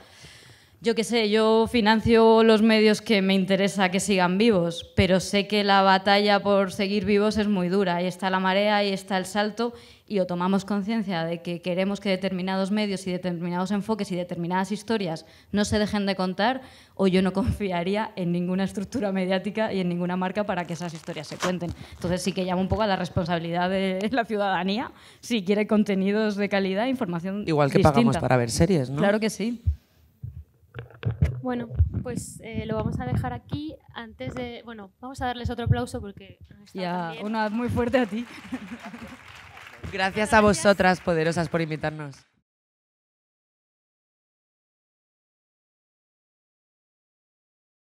Yo qué sé, yo financio los medios que me interesa que sigan vivos, pero sé que la batalla por seguir vivos es muy dura. Ahí está la marea, ahí está el salto, y o tomamos conciencia de que queremos que determinados medios y determinados enfoques y determinadas historias no se dejen de contar, o yo no confiaría en ninguna estructura mediática y en ninguna marca para que esas historias se cuenten. Entonces sí que llamo un poco a la responsabilidad de la ciudadanía si quiere contenidos de calidad, e información. Igual que pagamos para ver series, ¿no? Claro que sí. Bueno, pues eh, lo vamos a dejar aquí. Antes de. Bueno, vamos a darles otro aplauso porque. Ya, una muy fuerte a ti. Gracias a vosotras, poderosas, por invitarnos.